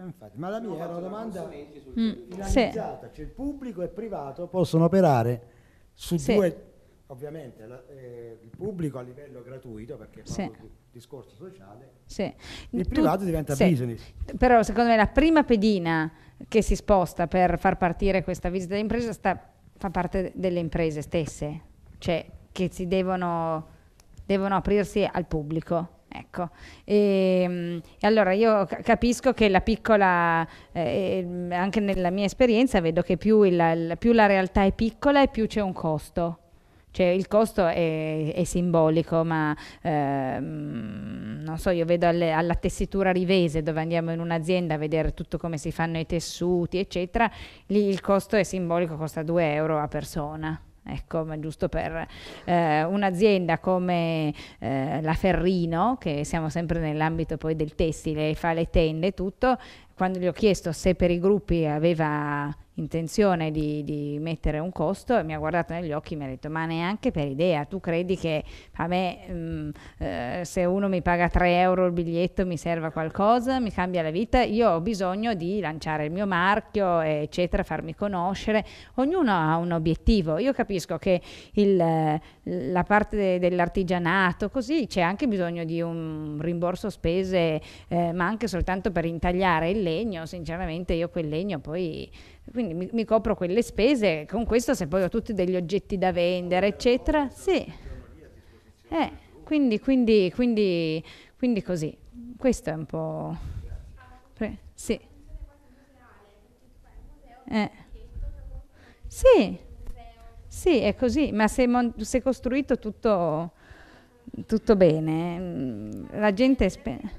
Eh, infatti, ma la mia era una domanda mm, sì. cioè il pubblico e il privato possono operare su sì. due, ovviamente la, eh, il pubblico a livello gratuito perché sì. il discorso sociale, sì. il privato tu, diventa sì. business. Però secondo me la prima pedina che si sposta per far partire questa visita d'impresa sta, fa parte delle imprese stesse, cioè che si devono, devono aprirsi al pubblico Ecco, e, ehm, e, allora io capisco che la piccola, eh, ehm, anche nella mia esperienza, vedo che più, il, più la realtà è piccola e più c'è un costo. Cioè il costo è, è simbolico, ma ehm, non so, io vedo alle, alla tessitura rivese dove andiamo in un'azienda a vedere tutto come si fanno i tessuti, eccetera, lì il costo è simbolico, costa 2 euro a persona Ecco, ma giusto per eh, un'azienda come eh, la Ferrino, che siamo sempre nell'ambito poi del tessile, fa le tende e tutto, quando gli ho chiesto se per i gruppi aveva intenzione di, di, mettere un costo mi ha guardato negli occhi e mi ha detto ma neanche per idea tu credi che a me mh, mm, eh, se uno mi paga 3 euro il biglietto mi serva qualcosa mi cambia la vita io ho bisogno di lanciare il mio marchio eccetera farmi conoscere ognuno ha un obiettivo io capisco che il, la parte de, dell'artigianato così c'è anche bisogno di un rimborso spese eh, ma anche soltanto per intagliare il legno, legno, sinceramente io quel legno poi quindi mi, mi copro quelle spese, con questo se poi ho tutti degli oggetti da vendere, eccetera, sì. Eh, quindi, quindi, quindi, quindi così, questo è un po'... Pre- sì. Eh. Sì, sì, è così, ma se, mon- se costruito tutto, tutto bene, mm, la gente... Spe-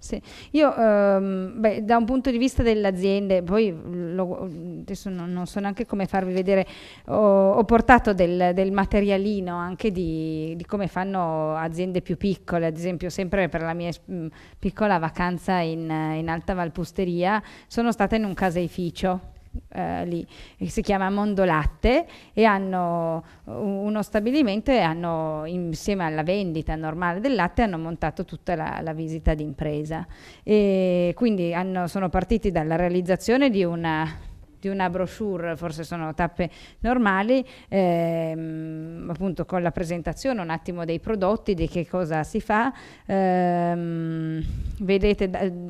Sì. Io, ehm, beh, da un punto di vista delle aziende, poi lo, adesso non, non, so neanche come farvi vedere, ho, ho portato del, del, materialino anche di, di, come fanno aziende più piccole, ad esempio sempre per la mia mm, piccola vacanza in, in Alta Valpusteria, sono stata in un caseificio eh, lì, si chiama Mondo Latte e hanno uno stabilimento e hanno insieme alla vendita normale del latte hanno montato tutta la, la visita d'impresa e quindi hanno, sono partiti dalla realizzazione di una di una brochure, forse sono tappe normali, ehm, appunto con la presentazione un attimo dei prodotti, di che cosa si fa. Ehm, vedete,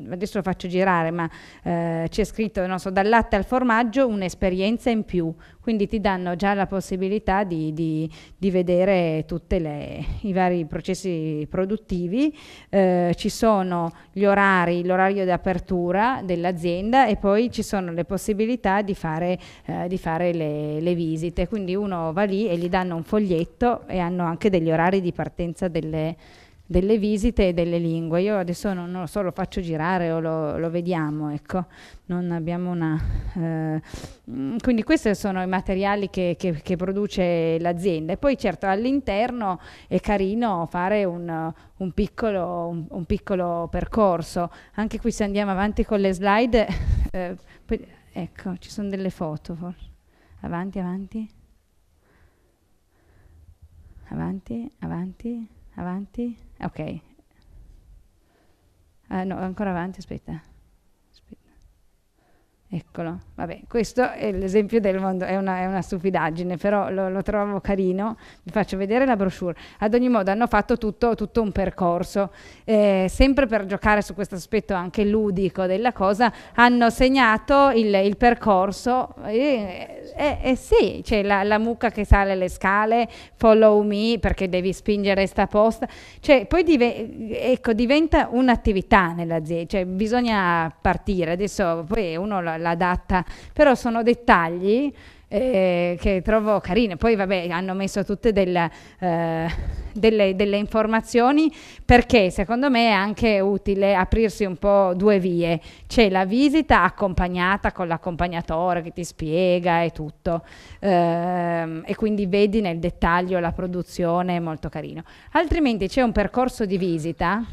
adesso lo faccio girare, ma eh, c'è scritto, non so, dal latte al formaggio un'esperienza in più, quindi ti danno già la possibilità di, di, di vedere tutti i vari processi produttivi, eh, ci sono gli orari, l'orario di apertura dell'azienda e poi ci sono le possibilità di fare, eh, di fare le, le, visite, quindi uno va lì e gli danno un foglietto e hanno anche degli orari di partenza delle, delle visite e delle lingue. Io adesso non, non lo so, lo faccio girare o lo, lo vediamo, ecco. Non abbiamo una... Eh, mm, quindi questi sono i materiali che, che, che produce l'azienda. E poi certo all'interno è carino fare un, un, piccolo, un, un, piccolo, percorso. Anche qui se andiamo avanti con le slide... eh, poi, ecco, ci sono delle foto forse. Avanti, avanti. Avanti, avanti avanti, ok, ah, no, ancora avanti, aspetta, Eccolo, vabbè, questo è l'esempio del mondo, è una, è una stupidaggine, però lo, lo, trovo carino, vi faccio vedere la brochure. Ad ogni modo hanno fatto tutto, tutto un percorso, eh, sempre per giocare su questo aspetto anche ludico della cosa, hanno segnato il, il percorso e, eh, eh, sì, c'è la, la, mucca che sale le scale, follow me perché devi spingere sta posta, cioè, poi dive, ecco, diventa un'attività nell'azienda, cioè, bisogna partire, adesso poi uno la la data, però sono dettagli eh, che trovo carine. Poi vabbè, hanno messo tutte del, eh, delle, delle, informazioni perché secondo me è anche utile aprirsi un po' due vie. C'è la visita accompagnata con l'accompagnatore che ti spiega e tutto eh, e quindi vedi nel dettaglio la produzione, è molto carino. Altrimenti c'è un percorso di visita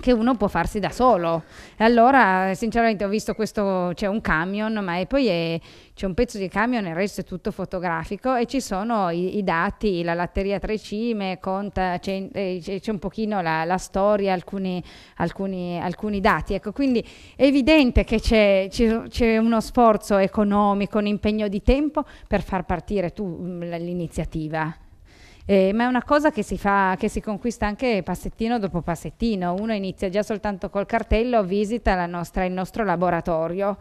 che uno può farsi da solo. E allora, sinceramente, ho visto questo, c'è un camion, ma è, poi è, c'è un pezzo di camion, il resto è tutto fotografico e ci sono i, i dati, la latteria Trecime, conta, eh, c'è, c'è un pochino la, la storia, alcuni, alcuni, alcuni, dati. Ecco, quindi è evidente che c'è, c'è uno sforzo economico, un impegno di tempo per far partire tu mm, l'iniziativa. Eh, ma è una cosa che si fa, che si conquista anche passettino dopo passettino. Uno inizia già soltanto col cartello, visita nostra, il nostro laboratorio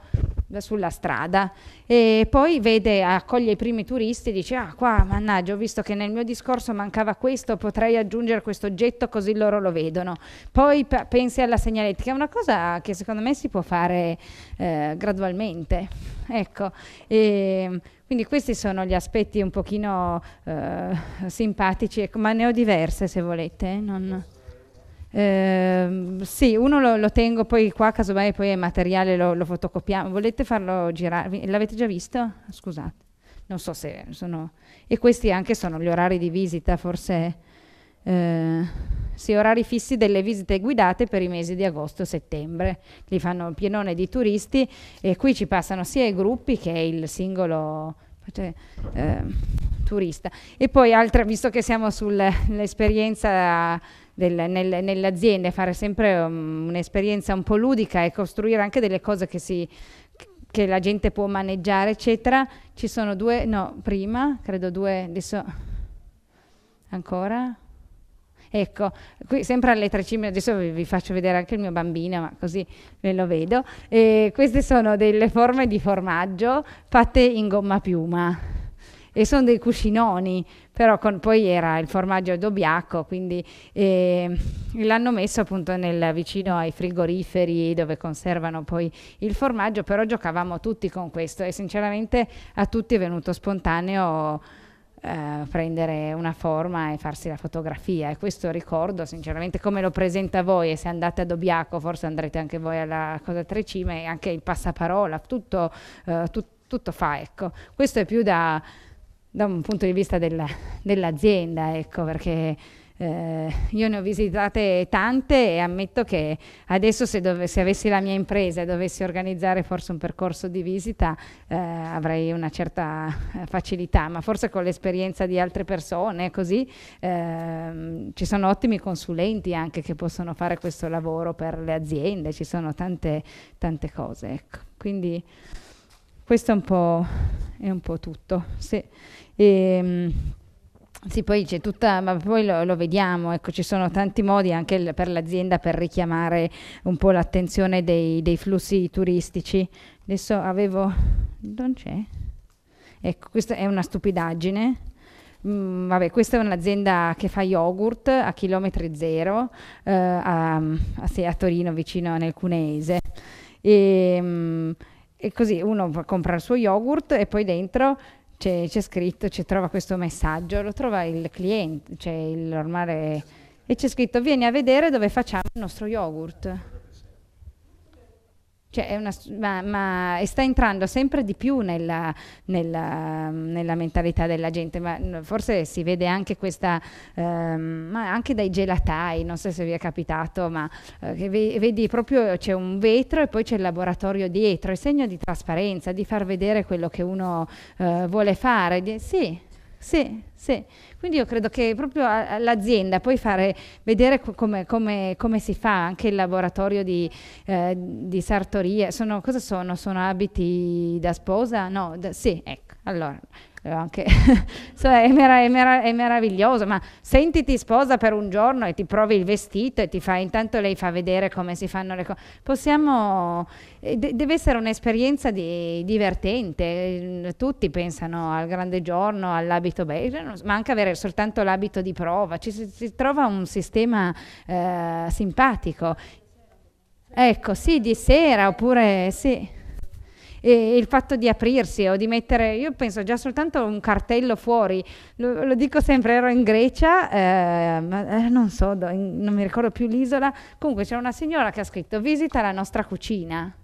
sulla strada e poi vede, accoglie i primi turisti e dice ah qua mannaggia ho visto che nel mio discorso mancava questo potrei aggiungere questo oggetto così loro lo vedono poi pensi alla segnaletica è una cosa che secondo me si può fare eh, gradualmente ecco e, ehm, quindi questi sono gli aspetti un pochino eh, simpatici, ecco, ma ne ho diverse se volete. Eh, non... Eh, sì, uno lo, lo, tengo poi qua, casomai poi è materiale, lo, lo fotocopiamo. Volete farlo girare? L'avete già visto? Scusate, non so se sono... E questi anche sono gli orari di visita, forse... Eh sì, orari fissi delle visite guidate per i mesi di agosto e settembre. Li fanno un pienone di turisti e qui ci passano sia i gruppi che il singolo cioè, eh, turista. E poi altra, visto che siamo sull'esperienza nel, nell'azienda, fare sempre um, un'esperienza un po' ludica e costruire anche delle cose che si che la gente può maneggiare, eccetera. Ci sono due, no, prima, credo due, adesso ancora Ecco, qui sempre alle tre cime, adesso vi faccio vedere anche il mio bambino, ma così ve lo vedo. E queste sono delle forme di formaggio fatte in gomma piuma e sono dei cuscinoni, però con, poi era il formaggio d'Obiaco, quindi eh, l'hanno messo appunto nel, vicino ai frigoriferi dove conservano poi il formaggio, però giocavamo tutti con questo e sinceramente a tutti è venuto spontaneo eh, prendere una forma e farsi la fotografia e questo ricordo sinceramente come lo presenta voi e se andate a Dobiaco forse andrete anche voi alla cosa Tre Cime e anche il passaparola tutto, eh, tut, tutto fa ecco questo è più da, da un punto di vista del, dell'azienda ecco perché eh, io ne ho visitate tante e ammetto che adesso se, dove, se, avessi la mia impresa e dovessi organizzare forse un percorso di visita eh, avrei una certa eh, facilità, ma forse con l'esperienza di altre persone così eh, ci sono ottimi consulenti anche che possono fare questo lavoro per le aziende, ci sono tante, tante cose. Ecco. Quindi questo è un po', è un po tutto. Se, e, ehm, sì, poi c'è tutta, ma poi lo, lo vediamo, ecco, ci sono tanti modi anche il, per l'azienda per richiamare un po' l'attenzione dei, dei flussi turistici. Adesso avevo... non c'è? Ecco, questa è una stupidaggine. Mm, vabbè, questa è un'azienda che fa yogurt a chilometri zero eh, a, a, a, Torino, vicino nel Cuneese. E, mm, e così uno compra il suo yogurt e poi dentro c'è, c'è scritto, ci trova questo messaggio, lo trova il cliente, cioè il normale, e c'è scritto vieni a vedere dove facciamo il nostro yogurt. Cioè una, ma, ma, sta entrando sempre di più nella, nella, nella, mentalità della gente, ma forse si vede anche questa, ehm, ma anche dai gelatai, non so se vi è capitato, ma eh, vedi proprio c'è un vetro e poi c'è il laboratorio dietro, è segno di trasparenza, di far vedere quello che uno eh, vuole fare. Di, sì, sì, sì. Quindi io credo che proprio l'azienda puoi fare, vedere come, come, come, si fa anche il laboratorio di, eh, di sartoria. Sono, cosa sono? Sono abiti da sposa? No, da, sì, ecco. Allora, eh, anche, so, è, merav è, merav è, meraviglioso, ma senti ti sposa per un giorno e ti provi il vestito e ti fa, intanto lei fa vedere come si fanno le cose. Possiamo, eh, de deve essere un'esperienza di divertente, eh, tutti pensano al grande giorno, all'abito bello, ma anche avere soltanto l'abito di prova, ci si, si trova un sistema eh, simpatico. Ecco, sì, di sera oppure sì e il fatto di aprirsi o di mettere, io penso già soltanto un cartello fuori, lo, lo dico sempre, ero in Grecia, eh, ma, eh, non so, do, in, non mi ricordo più l'isola, comunque c'era una signora che ha scritto visita la nostra cucina.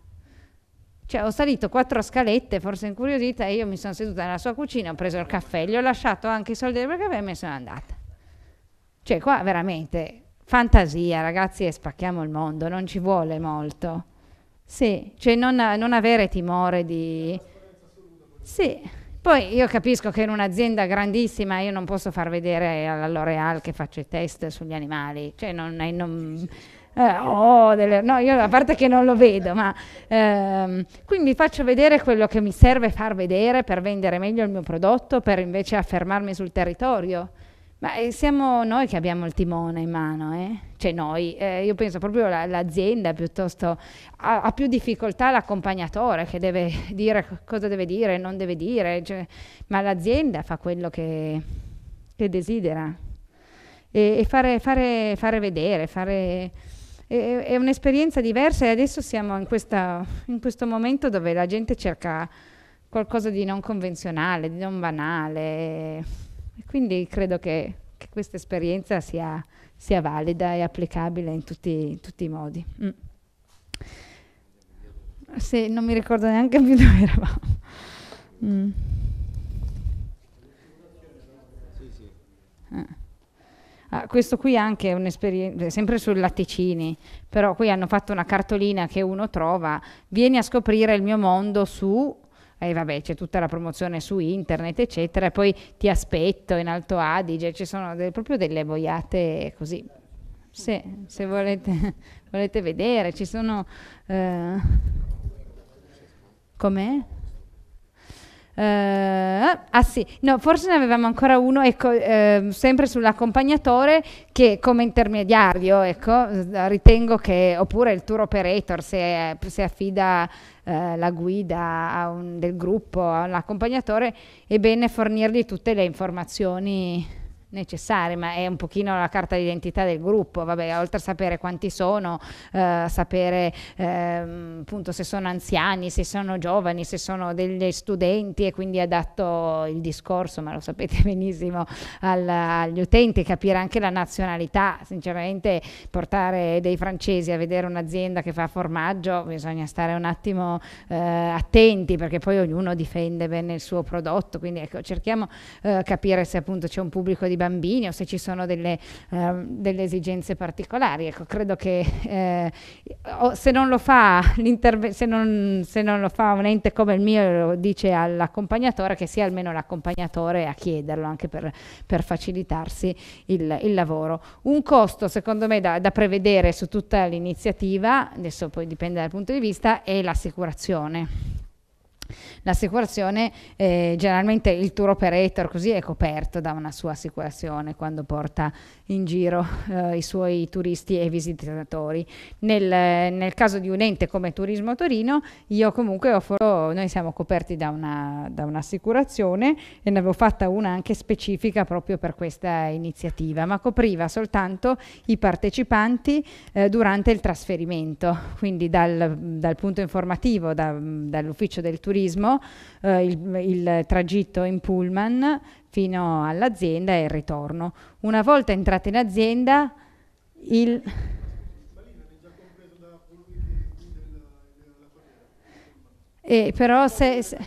Cioè, ho salito quattro scalette, forse incuriosita, e io mi sono seduta nella sua cucina, ho preso il caffè, gli ho lasciato anche i soldi del caffè e me sono andata. Cioè, qua veramente fantasia, ragazzi, e spacchiamo il mondo, non ci vuole molto. Sì, cioè non, non avere timore di... Sì, poi io capisco che in un'azienda grandissima io non posso far vedere alla L'Oreal che faccio i test sugli animali, cioè non... non eh, oh, delle, no, io a parte che non lo vedo, ma ehm, quindi faccio vedere quello che mi serve far vedere per vendere meglio il mio prodotto, per invece affermarmi sul territorio. Ma eh, siamo noi che abbiamo il timone in mano, eh? cioè noi, eh, io penso proprio la, l'azienda piuttosto ha, ha, più difficoltà l'accompagnatore che deve dire cosa deve dire, e non deve dire, cioè, ma l'azienda fa quello che, che desidera e, e fare, fare, fare, vedere, fare, è, è, un'esperienza diversa e adesso siamo in, questa, in questo momento dove la gente cerca qualcosa di non convenzionale, di non banale e quindi credo che, che questa esperienza sia, sia, valida e applicabile in tutti, in tutti i modi. Mm. Se non mi ricordo neanche più dove eravamo. Mm. Ah, ah questo qui anche è un'esperienza, sempre sui latticini, però qui hanno fatto una cartolina che uno trova, vieni a scoprire il mio mondo su eh, vabbè c'è tutta la promozione su internet eccetera, e poi ti aspetto in Alto Adige, ci sono delle, proprio delle boiate così. Se, se volete, volete, vedere, ci sono... Eh, com'è? Eh, ah sì, no, forse ne avevamo ancora uno, ecco, ehm, sempre sull'accompagnatore che come intermediario, ecco, ritengo che, oppure il tour operator se, se affida eh, la guida un, del gruppo, all'accompagnatore, è bene fornirgli tutte le informazioni necessarie, ma è un pochino la carta d'identità del gruppo, vabbè, oltre a sapere quanti sono, eh, sapere eh, appunto se sono anziani, se sono giovani, se sono degli studenti e quindi adatto il discorso, ma lo sapete benissimo, al, agli utenti, capire anche la nazionalità, sinceramente portare dei francesi a vedere un'azienda che fa formaggio, bisogna stare un attimo eh, attenti perché poi ognuno difende bene il suo prodotto, quindi ecco, cerchiamo eh, capire se appunto c'è un pubblico di bambini o se ci sono delle, eh, delle esigenze particolari. Ecco, credo che eh, se, non se, non, se non lo fa un ente come il mio, lo dice all'accompagnatore, che sia almeno l'accompagnatore a chiederlo anche per, per facilitarsi il, il, lavoro. Un costo, secondo me, da, da prevedere su tutta l'iniziativa, adesso poi dipende dal punto di vista, è l'assicurazione L'assicurazione, eh, generalmente il tour operator così è coperto da una sua assicurazione quando porta in giro eh, i suoi turisti e visitatori. Nel, nel, caso di un ente come Turismo Torino, io comunque ho for- noi siamo coperti da, una, da un'assicurazione e ne avevo fatta una anche specifica proprio per questa iniziativa, ma copriva soltanto i partecipanti eh, durante il trasferimento, quindi dal, dal punto informativo, da, dall'ufficio del turismo turismo, eh, il, il tragitto in pullman fino all'azienda e il ritorno. Una volta entrati in azienda, il... Eh, però se, se,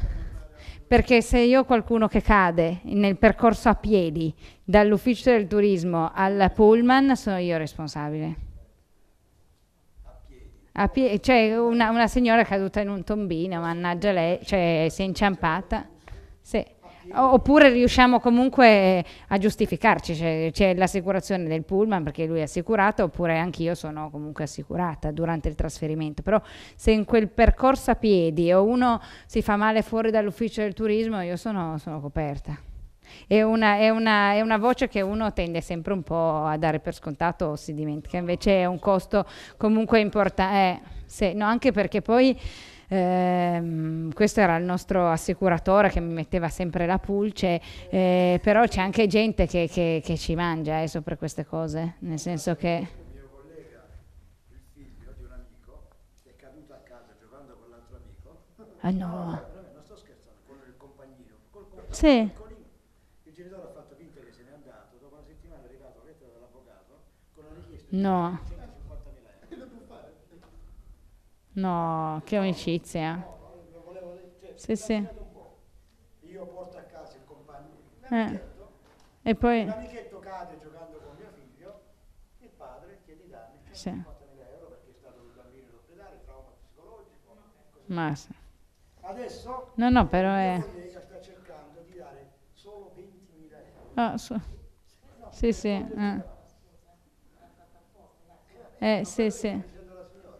perché se io ho qualcuno che cade nel percorso a piedi dall'ufficio del turismo al pullman sono io responsabile. Pie- cioè una, una, signora caduta in un tombino, mannaggia lei, cioè si è inciampata. Sì. Oppure riusciamo comunque eh, a giustificarci, cioè, c'è l'assicurazione del pullman perché lui è assicurato, oppure anch'io sono comunque assicurata durante il trasferimento. Però se in quel percorso a piedi o uno si fa male fuori dall'ufficio del turismo, io sono, sono coperta è una, è, una, è una, voce che uno tende sempre un po' a dare per scontato o si dimentica, invece è un costo comunque importante, eh, no, anche perché poi... Eh, questo era il nostro assicuratore che mi metteva sempre la pulce, eh, però c'è anche gente che, che, che ci mangia eh, sopra queste cose, nel senso che... mio collega, il figlio di un amico, è caduto a casa giocando con l'altro amico. Ah no! Non sto scherzando, con il compagnino. Col compagnino. Sì. No. No, che amicizia. Sì, sì. Io porto a casa il compagno. Eh. E poi... L'amichetto cade giocando con mio figlio, il padre chiede i danni. Sì. Ma sì. Adesso no, no, però è... sta cercando di dare solo 20.000 euro. Ah, so. Sì, sì. Eh. Eh, sì, sì.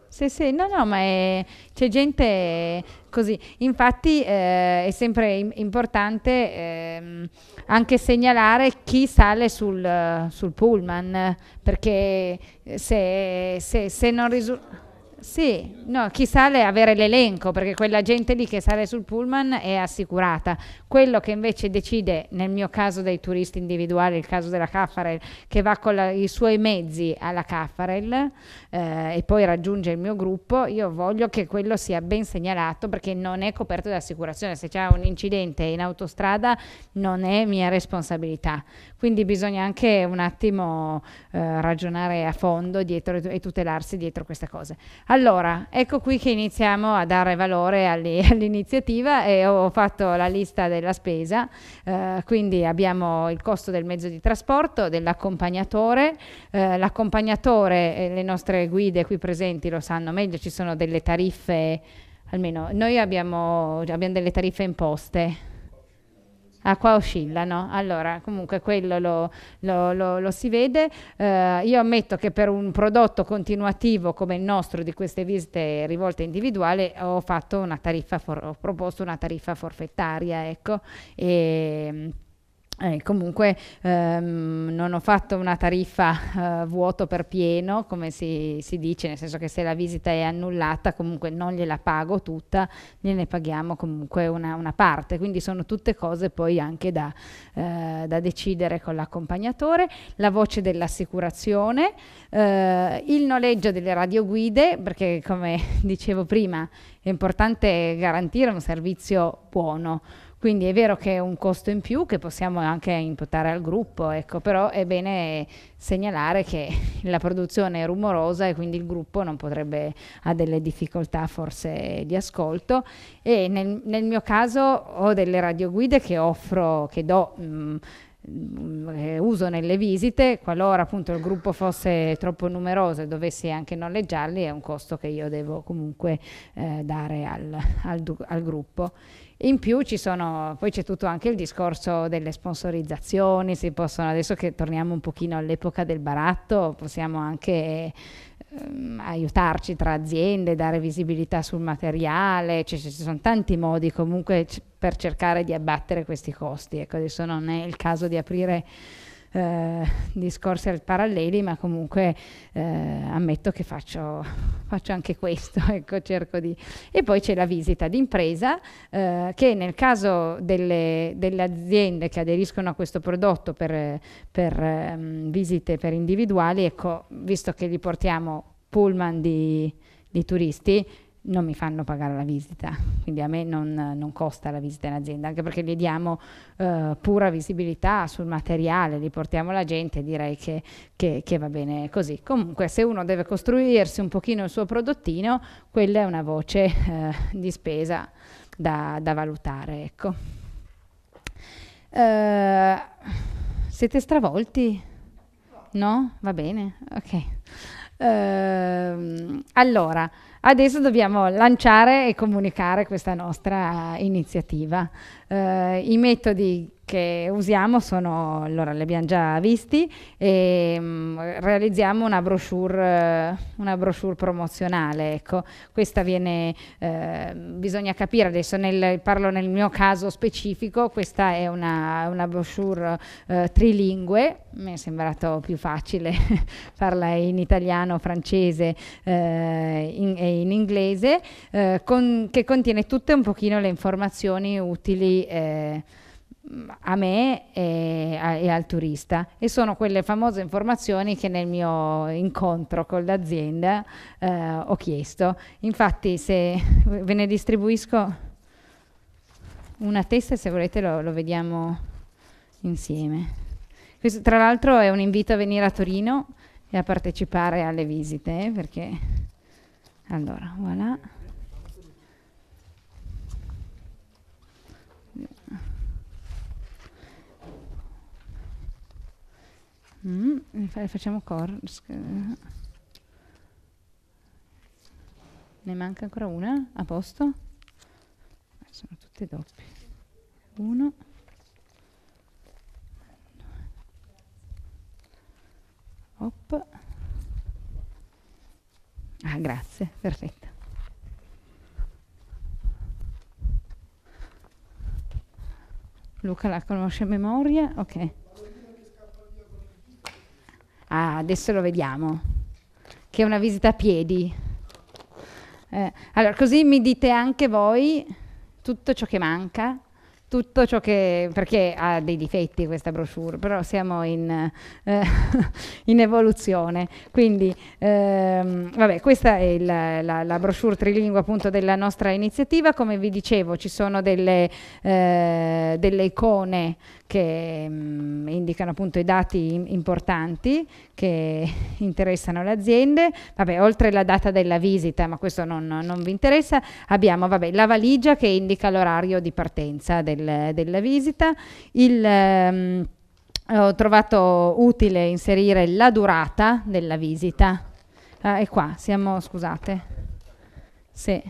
Sì, sì, no, no, ma è- c'è gente così. Infatti eh, è sempre importante ehm, anche segnalare chi sale sul, sul pullman, perché se, se- se non risulta... Sì, no, chi sale avere l'elenco, perché quella gente lì che sale sul pullman è assicurata. Quello che invece decide, nel mio caso dei turisti individuali, il caso della Caffarel, che va con la, i suoi mezzi alla Caffarel eh, e poi raggiunge il mio gruppo, io voglio che quello sia ben segnalato perché non è coperto da assicurazione. Se c'è un incidente in autostrada non è mia responsabilità. Quindi bisogna anche un attimo eh, ragionare a fondo dietro, e tutelarsi dietro queste cose. Allora, ecco qui che iniziamo a dare valore all'iniziativa e ho fatto la lista della spesa, eh, quindi abbiamo il costo del mezzo di trasporto, dell'accompagnatore, eh, l'accompagnatore, eh, le nostre guide qui presenti lo sanno meglio, ci sono delle tariffe, almeno noi abbiamo, abbiamo delle tariffe imposte Ah, qua oscillano. Allora, comunque quello lo, lo, lo, lo si vede. Eh, io ammetto che per un prodotto continuativo come il nostro di queste visite rivolte individuale ho, fatto una tariffa for- ho proposto una tariffa forfettaria, ecco. E, ehm, eh, comunque ehm, non ho fatto una tariffa eh, vuoto per pieno, come si, si, dice, nel senso che se la visita è annullata comunque non gliela pago tutta, gliene paghiamo comunque una, una parte, quindi sono tutte cose poi anche da, eh, da decidere con l'accompagnatore, la voce dell'assicurazione, eh, il noleggio delle radioguide, perché come dicevo prima è importante garantire un servizio buono quindi è vero che è un costo in più che possiamo anche imputare al gruppo, ecco, però è bene segnalare che la produzione è rumorosa e quindi il gruppo non potrebbe, ha delle difficoltà forse di ascolto e nel, nel mio caso ho delle radioguide che offro, che do... Mh, mm, mm, eh, uso nelle visite, qualora appunto il gruppo fosse troppo numeroso e dovessi anche noleggiarli, è un costo che io devo comunque eh, dare al, al, al gruppo. In più ci sono, poi c'è tutto anche il discorso delle sponsorizzazioni, si possono, adesso che torniamo un pochino all'epoca del baratto, possiamo anche ehm, aiutarci tra aziende, dare visibilità sul materiale, cioè, ci sono tanti modi comunque c- per cercare di abbattere questi costi. Ecco, adesso non è il caso di aprire eh, discorsi paralleli, ma comunque eh, ammetto che faccio, faccio anche questo, ecco, cerco di... E poi c'è la visita d'impresa, eh, che nel caso delle, delle, aziende che aderiscono a questo prodotto per, per um, visite per individuali, ecco, visto che gli portiamo pullman di, di turisti, non mi fanno pagare la visita, quindi a me non, non costa la visita in azienda, anche perché gli diamo eh, pura visibilità sul materiale, li portiamo la gente, direi che, che, che, va bene così. Comunque se uno deve costruirsi un pochino il suo prodottino, quella è una voce eh, di spesa da, da valutare. Ecco. Eh, siete stravolti? No? Va bene? Ok. Ehm, allora... Adesso dobbiamo lanciare e comunicare questa nostra iniziativa. Eh, I metodi che usiamo sono, allora li abbiamo già visti, e, ehm, mh, realizziamo una brochure, una brochure promozionale, ecco. questa viene, eh, bisogna capire adesso, nel, parlo nel mio caso specifico, questa è una, una brochure eh, trilingue, mi è sembrato più facile farla in italiano, francese eh, in, e in inglese, eh, con, che contiene tutte un pochino le informazioni utili eh, a me e, a, e, al turista e sono quelle famose informazioni che nel mio incontro con l'azienda eh, ho chiesto infatti se ve ne distribuisco una testa se volete lo, lo vediamo insieme questo tra l'altro è un invito a venire a Torino e a partecipare alle visite eh, perché allora voilà Mm, mm facciamo core. Ne manca ancora una? A posto? Eh, sono tutte doppie. Uno. Hop. Ah, grazie, perfetto. Luca la conosce a memoria, ok. Ah, adesso lo vediamo, che è una visita a piedi. Eh, allora, così mi dite anche voi tutto ciò che manca tutto ciò che... perché ha dei difetti questa brochure, però siamo in, eh, in evoluzione. Quindi, ehm, vabbè, questa è il, la, la, brochure trilingua appunto della nostra iniziativa. Come vi dicevo, ci sono delle, eh, delle icone che mh, mm, indicano appunto i dati importanti che interessano le aziende. Vabbè, oltre la data della visita, ma questo non, non vi interessa, abbiamo vabbè, la valigia che indica l'orario di partenza del del, della visita. Il, um, ho trovato utile inserire la durata della visita. Ah, è qua, siamo, scusate. Sì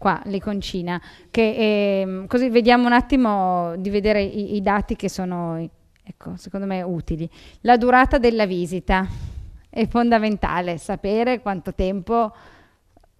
qua l'iconcina, che ehm, così vediamo un attimo di vedere i, i dati che sono, ecco, secondo me utili. La durata della visita è fondamentale, sapere quanto tempo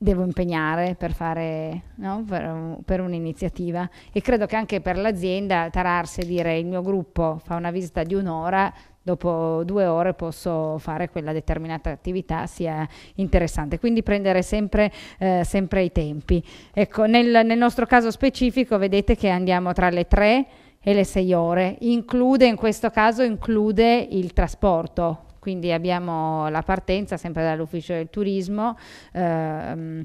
devo impegnare per fare no? per, per, un'iniziativa e credo che anche per l'azienda tararsi e dire il mio gruppo fa una visita di un'ora dopo due ore posso fare quella determinata attività sia interessante quindi prendere sempre, eh, sempre i tempi ecco nel, nel nostro caso specifico vedete che andiamo tra le tre e le sei ore include in questo caso include il trasporto quindi abbiamo la partenza sempre dall'ufficio del turismo, ehm,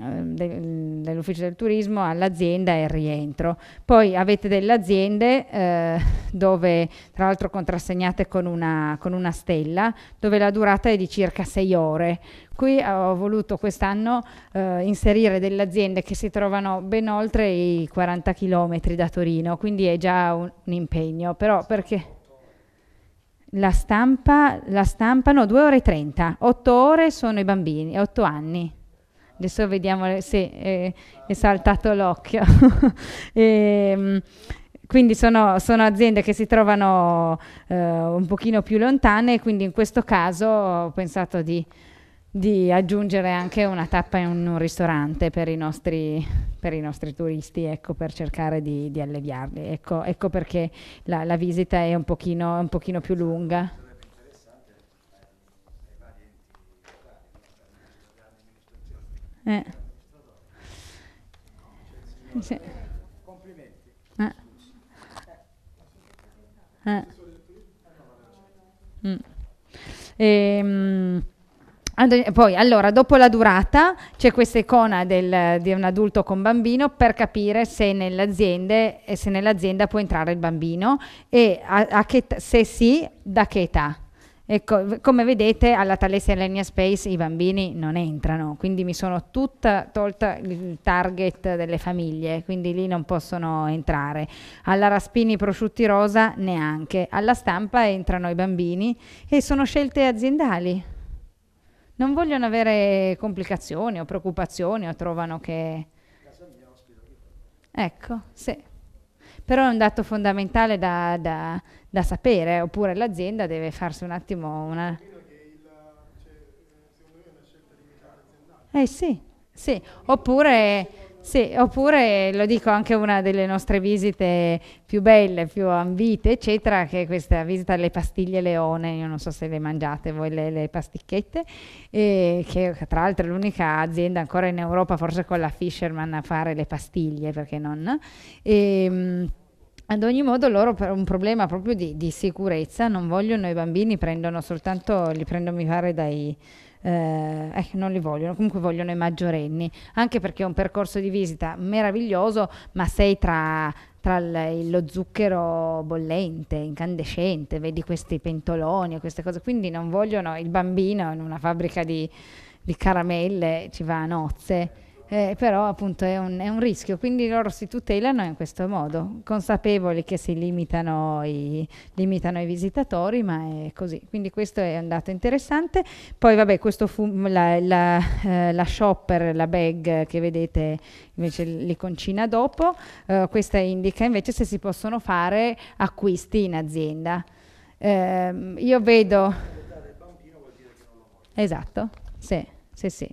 ehm dell'ufficio del turismo all'azienda e il rientro. Poi avete delle aziende eh, dove tra l'altro contrassegnate con una, con una, stella dove la durata è di circa 6 ore. Qui ho voluto quest'anno eh, inserire delle aziende che si trovano ben oltre i 40 km da Torino, quindi è già un, un impegno, però perché la, stampa, la stampano 2 ore e 30, 8 ore sono i bambini, 8 anni. Adesso vediamo se eh, è saltato l'occhio. e, ehm, quindi sono, sono, aziende che si trovano eh, un pochino più lontane, quindi in questo caso ho pensato di di aggiungere anche una tappa in un ristorante per i nostri, per i nostri turisti, ecco, per cercare di, di alleviarli. Ecco, ecco perché la, la, visita è un pochino, un pochino più lunga. Eh. Sì. Complimenti. Eh. Eh. Mm. E, mm, And- poi, allora, dopo la durata c'è questa icona del, di un adulto con bambino per capire se, eh, se nell'azienda può entrare il bambino e a, a che, se sì, da che età. Ecco, come vedete alla Thalesia Lenia Space i bambini non entrano, quindi mi sono tutta tolta il target delle famiglie, quindi lì non possono entrare. Alla Raspini Prosciutti Rosa neanche, alla stampa entrano i bambini e sono scelte aziendali non vogliono avere complicazioni o preoccupazioni o trovano che... Ecco, sì. Però è un dato fondamentale da, da, da sapere, oppure l'azienda deve farsi un attimo una... Eh sì, sì. Oppure sì, oppure lo dico anche una delle nostre visite più belle, più ambite, eccetera, che è questa visita alle pastiglie leone, io non so se le mangiate voi le, le pasticchette, e che tra l'altro è l'unica azienda ancora in Europa, forse con la Fisherman, a fare le pastiglie, perché non... E, ehm, ad ogni modo loro per un problema proprio di, di sicurezza non vogliono i bambini, prendono soltanto, li prendono mi pare dai eh, eh, non li vogliono, comunque vogliono i maggiorenni, anche perché è un percorso di visita meraviglioso, ma sei tra tra lo zucchero bollente, incandescente, vedi questi pentoloni e queste cose, quindi non vogliono il bambino in una fabbrica di, di caramelle, ci va a nozze eh, però appunto è un, è un, rischio, quindi loro si tutelano in questo modo, consapevoli che si limitano i, limitano i visitatori, ma è così. Quindi questo è un dato interessante. Poi vabbè, questo fu la, la, eh, la shopper, la bag che vedete invece l'iconcina dopo, eh, questa indica invece se si possono fare acquisti in azienda. Ehm, io vedo... Esatto, sì, sì, sì.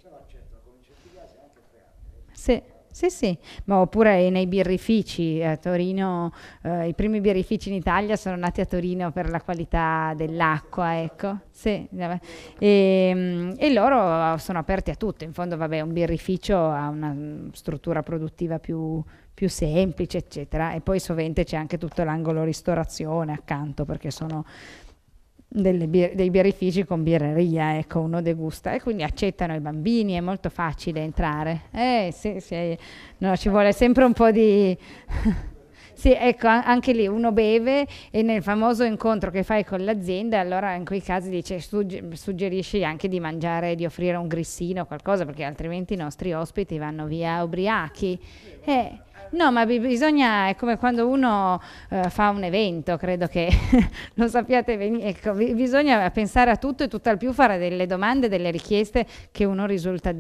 Sì. Sì, sì, ma oppure nei birrifici a Torino, eh, i primi birrifici in Italia sono nati a Torino per la qualità dell'acqua, ecco. Sì. E, ehm, e, loro sono aperti a tutto, in fondo vabbè un birrificio ha una struttura produttiva più, più semplice, eccetera, e poi sovente c'è anche tutto l'angolo ristorazione accanto perché sono bir- dei birrifici con birreria, ecco, uno degusta e quindi accettano i bambini, è molto facile entrare. Eh sì, sì, no, ci vuole sempre un po' di... Sì, ecco, anche lì uno beve e nel famoso incontro che fai con l'azienda, allora in quei casi dice, suggerisci anche di mangiare, di offrire un grissino o qualcosa, perché altrimenti i nostri ospiti vanno via ubriachi. Eh, No, ma bisogna, è come quando uno eh, fa un evento, credo che lo sappiate benissimo, ecco, bisogna pensare a tutto e tutt'al più fare delle domande, delle richieste che uno risulta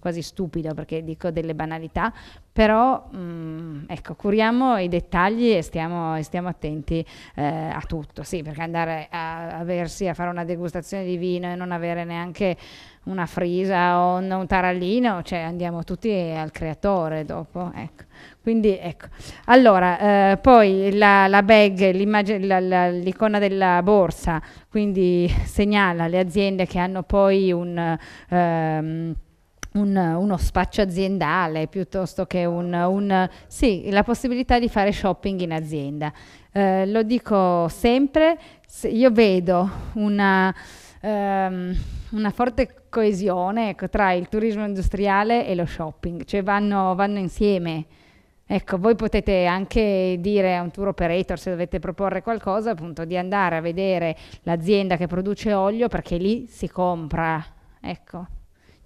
quasi stupido perché dico delle banalità, però mh, mm, ecco, curiamo i dettagli e stiamo, e stiamo attenti eh, a tutto, sì, perché andare a, a, versi, a fare una degustazione di vino e non avere neanche una frisa o un, tarallino, cioè andiamo tutti al creatore dopo, ecco. Quindi ecco, allora eh, poi la, la bag, la, la, l'icona della borsa, quindi segnala le aziende che hanno poi un... Ehm, un, uno spaccio aziendale piuttosto che un, un, sì, la possibilità di fare shopping in azienda. Eh, lo dico sempre, se io vedo una, ehm, una forte coesione ecco, tra il turismo industriale e lo shopping, cioè vanno, vanno insieme. Ecco, voi potete anche dire a un tour operator, se dovete proporre qualcosa, appunto, di andare a vedere l'azienda che produce olio perché lì si compra. Ecco.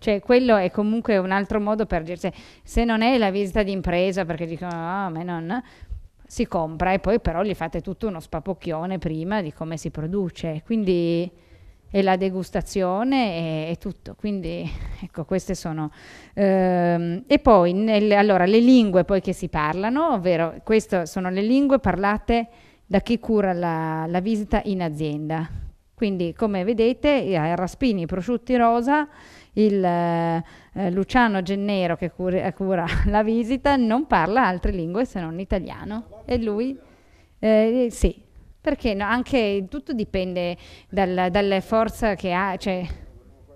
Cioè, quello è comunque un altro modo per dirsi, se non è la visita d'impresa, perché dicono, ah, oh, ma non, si compra e poi però gli fate tutto uno spapocchione prima di come si produce. Quindi è la degustazione e, tutto. Quindi ecco, queste sono. Ehm, e poi nel, allora, le lingue poi che si parlano, ovvero queste sono le lingue parlate da chi cura la, la visita in azienda. Quindi come vedete, raspini, prosciutti rosa il eh, eh Luciano Gennero che cura, cura la visita non parla altre lingue se non italiano e lui eh, eh sì, perché no, anche tutto dipende dal, dalle forze che ha, cioè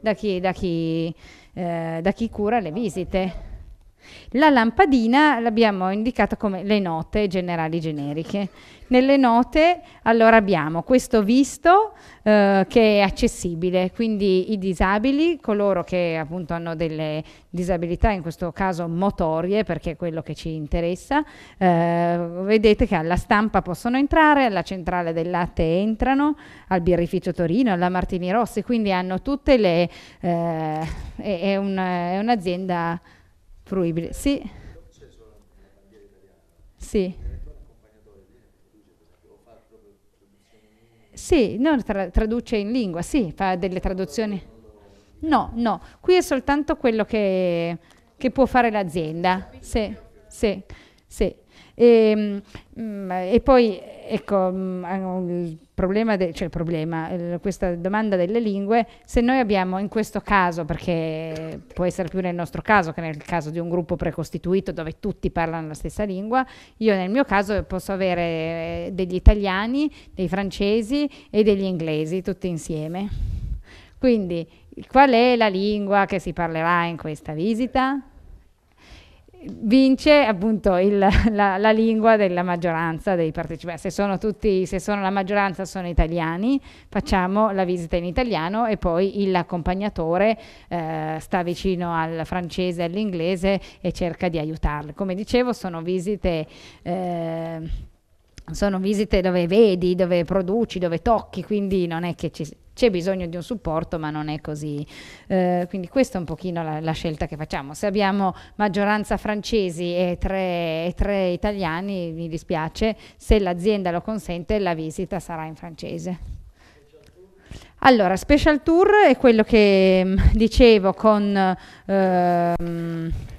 da chi, da chi, eh, da chi cura le visite. La lampadina l'abbiamo indicata come le note generali generiche. Nelle note allora abbiamo questo visto eh, che è accessibile, quindi i disabili, coloro che appunto hanno delle disabilità, in questo caso motorie perché è quello che ci interessa, eh, vedete che alla stampa possono entrare, alla centrale del latte entrano, al birrificio Torino, alla Martini Rossi, quindi hanno tutte le... Eh, è, è un'azienda fruibile. Sì. Sì. Sì, no, tra, traduce in lingua, sì, fa delle traduzioni. No, no, qui è soltanto quello che, che può fare l'azienda. Sì, sì, sì. E, ehm, mm, e poi, ecco, mm, eh, il problema, de- cioè il problema, questa domanda delle lingue, se noi abbiamo in questo caso, perché può essere più nel nostro caso che nel caso di un gruppo precostituito dove tutti parlano la stessa lingua, io nel mio caso posso avere eh, degli italiani, dei francesi e degli inglesi tutti insieme. Quindi, qual è la lingua che si parlerà in questa visita? vince appunto il, la, la, lingua della maggioranza dei partecipanti. Se sono tutti, se sono la maggioranza sono italiani, facciamo la visita in italiano e poi l'accompagnatore eh, sta vicino al francese e all'inglese e cerca di aiutarli. Come dicevo, sono visite. Eh, sono visite dove vedi, dove produci, dove tocchi, quindi non è che ci, c'è bisogno di un supporto ma non è così. Eh, quindi questa è un pochino la, la, scelta che facciamo. Se abbiamo maggioranza francesi e tre, e tre italiani mi dispiace, se l'azienda lo consente la visita sarà in francese. Allora, Special Tour è quello che mm, dicevo con, eh,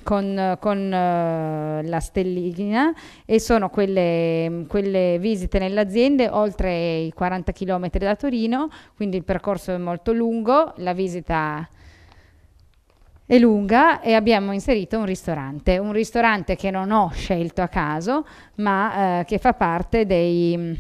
con, con eh, la stellina e sono quelle, mm, quelle visite nelle aziende oltre i 40 km da Torino, quindi il percorso è molto lungo, la visita è lunga e abbiamo inserito un ristorante, un ristorante che non ho scelto a caso ma eh, che fa parte dei mm,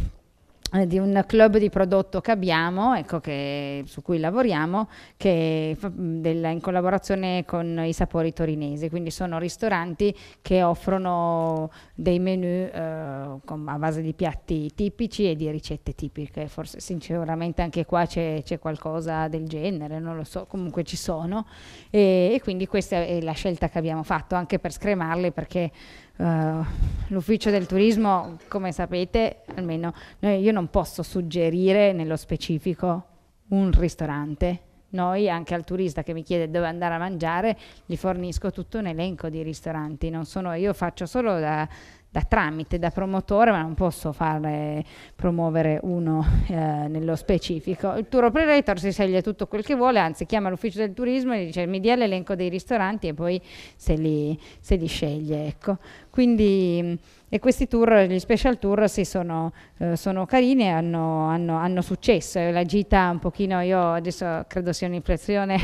eh, di un club di prodotto che abbiamo, ecco che, su cui lavoriamo, che mm, della, in collaborazione con i sapori torinesi, quindi sono ristoranti che offrono dei menu eh, con, a base di piatti tipici e di ricette tipiche, forse sinceramente anche qua c'è, qualcosa del genere, non lo so, comunque ci sono e, e quindi questa è la scelta che abbiamo fatto anche per scremarli perché eh, l'ufficio del turismo, come sapete, almeno noi, io non posso suggerire nello specifico un ristorante. Noi anche al turista che mi chiede dove andare a mangiare gli fornisco tutto un elenco di ristoranti, non sono, io faccio solo da, da tramite, da promotore, ma non posso fare promuovere uno eh, nello specifico. Il tour operator si sceglie tutto quel che vuole, anzi chiama l'ufficio del turismo e dice mi dia l'elenco dei ristoranti e poi se li, se li sceglie. Ecco. Quindi e questi tour, gli special tour sì, sono, eh, sono carini e hanno, hanno, hanno, successo. La gita un pochino, io adesso credo sia un'inflezione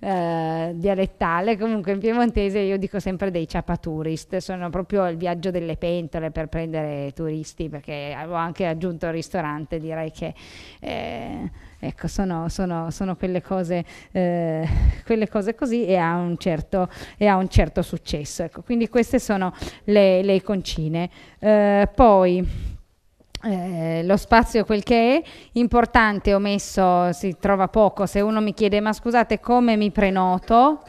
eh, dialettale, comunque in piemontese io dico sempre dei ciapaturist, sono proprio il viaggio delle pentole per prendere turisti, perché avevo anche aggiunto il ristorante, direi che... Eh, Ecco, sono, sono, sono quelle, cose, eh, quelle, cose, così e ha un certo, ha un certo successo. Ecco, quindi queste sono le, le iconcine. Eh, poi... Eh, lo spazio quel che è, importante ho messo, si trova poco, se uno mi chiede ma scusate come mi prenoto,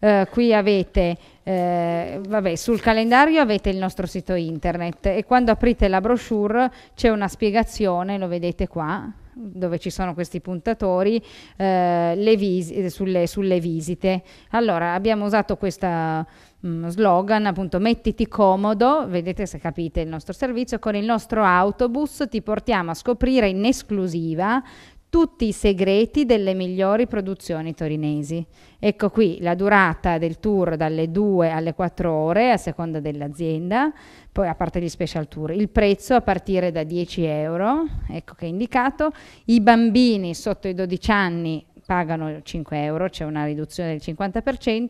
eh, qui avete eh, vabbè, sul calendario avete il nostro sito internet e quando aprite la brochure c'è una spiegazione, lo vedete qua, dove ci sono questi puntatori eh, vis eh, sulle, sulle, visite. Allora abbiamo usato questo mm, slogan appunto mettiti comodo, vedete se capite il nostro servizio, con il nostro autobus ti portiamo a scoprire in esclusiva tutti i segreti delle migliori produzioni torinesi. Ecco qui la durata del tour dalle 2 alle 4 ore a seconda dell'azienda, poi a parte gli special tour, il prezzo a partire da 10 euro, ecco che è indicato, i bambini sotto i 12 anni pagano 5 euro, c'è una riduzione del 50%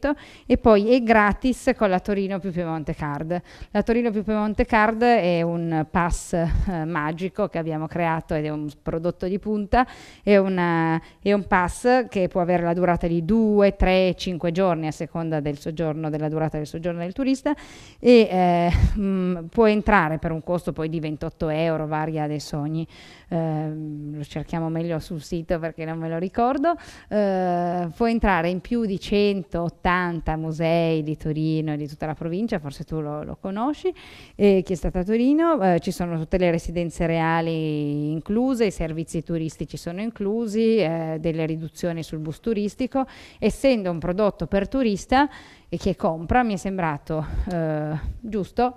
e poi è gratis con la Torino più Piemonte Card. La Torino più Piemonte Card è un pass eh, magico che abbiamo creato ed è un prodotto di punta, è, una, eh, è, un pass che può avere la durata di 2, 3, 5 giorni a seconda del soggiorno, della durata del soggiorno del turista e eh, mh, mm, può entrare per un costo poi di 28 euro, varia dei sogni. Ehm, lo cerchiamo meglio sul sito perché non me lo ricordo, ehm, può entrare in più di 180 musei di Torino e di tutta la provincia, forse tu lo, lo conosci, eh, chi è stato a Torino, eh, ci sono tutte le residenze reali incluse, i servizi turistici sono inclusi, eh, delle riduzioni sul bus turistico, essendo un prodotto per turista e che compra, mi è sembrato eh, giusto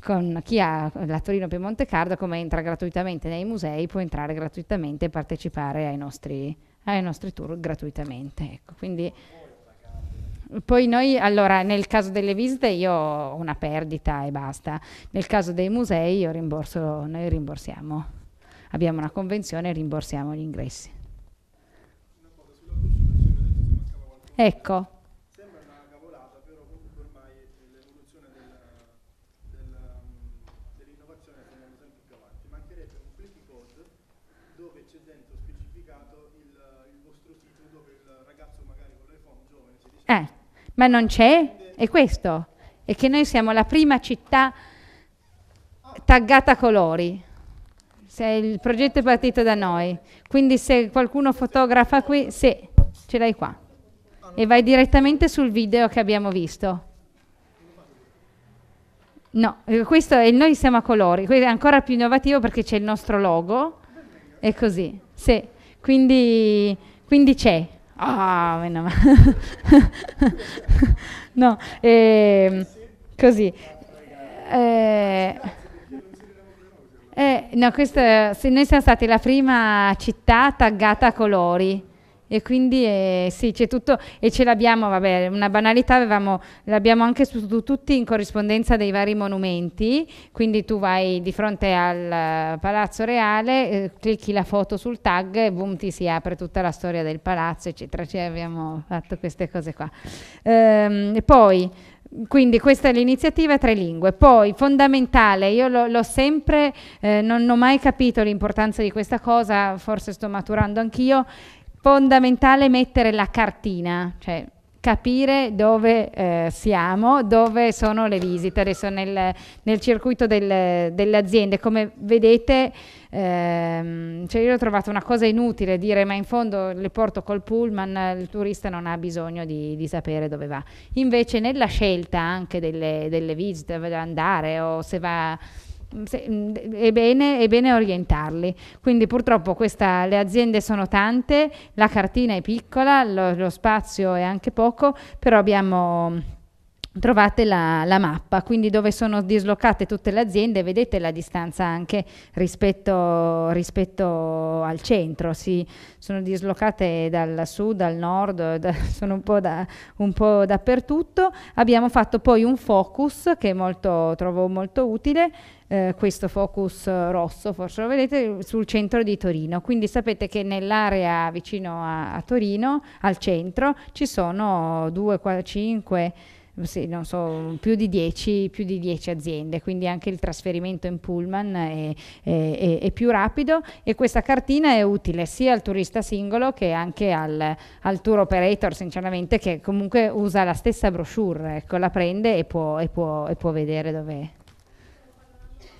con chi ha la Torino Piemonte Card come entra gratuitamente nei musei può entrare gratuitamente e partecipare ai nostri, ai nostri tour gratuitamente. Ecco, quindi, poi noi, allora, nel caso delle visite io ho una perdita e basta, nel caso dei musei io rimborso, noi rimborsiamo, abbiamo una convenzione e rimborsiamo gli ingressi. Ecco. Eh, ma non c'è? È questo. È che noi siamo la prima città taggata a colori. Se il progetto è partito da noi. Quindi se qualcuno fotografa qui, sì, ce l'hai qua. E vai direttamente sul video che abbiamo visto. No, eh, questo è noi siamo a colori, questo è ancora più innovativo perché c'è il nostro logo È così. Sì, quindi, quindi c'è. Ah, meno male. no, eh, così. Eh, eh, no, questo, se noi siamo stati la prima città taggata a colori e quindi eh, sì, c'è tutto e ce l'abbiamo, vabbè, una banalità avevamo, l'abbiamo anche su, tutti in corrispondenza dei vari monumenti, quindi tu vai di fronte al eh, Palazzo Reale, eh, clicchi la foto sul tag e boom ti si apre tutta la storia del palazzo, eccetera, cioè, abbiamo fatto queste cose qua. Ehm, poi quindi questa è l'iniziativa tre lingue. Poi fondamentale, io l'ho sempre, eh, non ho mai capito l'importanza di questa cosa, forse sto maturando anch'io, fondamentale mettere la cartina, cioè capire dove eh, siamo, dove sono le visite. Adesso nel, nel circuito del, delle aziende, come vedete, ehm, cioè io ho trovato una cosa inutile dire, ma in fondo le porto col pullman, il turista non ha bisogno di, di sapere dove va. Invece nella scelta anche delle, delle visite, dove andare o se va è bene, è bene orientarli. Quindi purtroppo questa, le aziende sono tante, la cartina è piccola, lo, lo spazio è anche poco, però abbiamo trovate la, la, mappa, quindi dove sono dislocate tutte le aziende, vedete la distanza anche rispetto, rispetto al centro, si, sono dislocate dal sud, al nord, da, sono un po, da, un po', dappertutto. Abbiamo fatto poi un focus che molto, trovo molto utile, eh, questo focus eh, rosso, forse lo vedete, sul centro di Torino. Quindi sapete che nell'area vicino a, a Torino, al centro, ci sono 2, 4, 5... Sì, non so, più di, 10, più di 10 aziende, quindi anche il trasferimento in pullman è, è, è, più rapido e questa cartina è utile sia al turista singolo che anche al, al tour operator, sinceramente, che comunque usa la stessa brochure, ecco, la prende e può, e può, e può vedere dove è.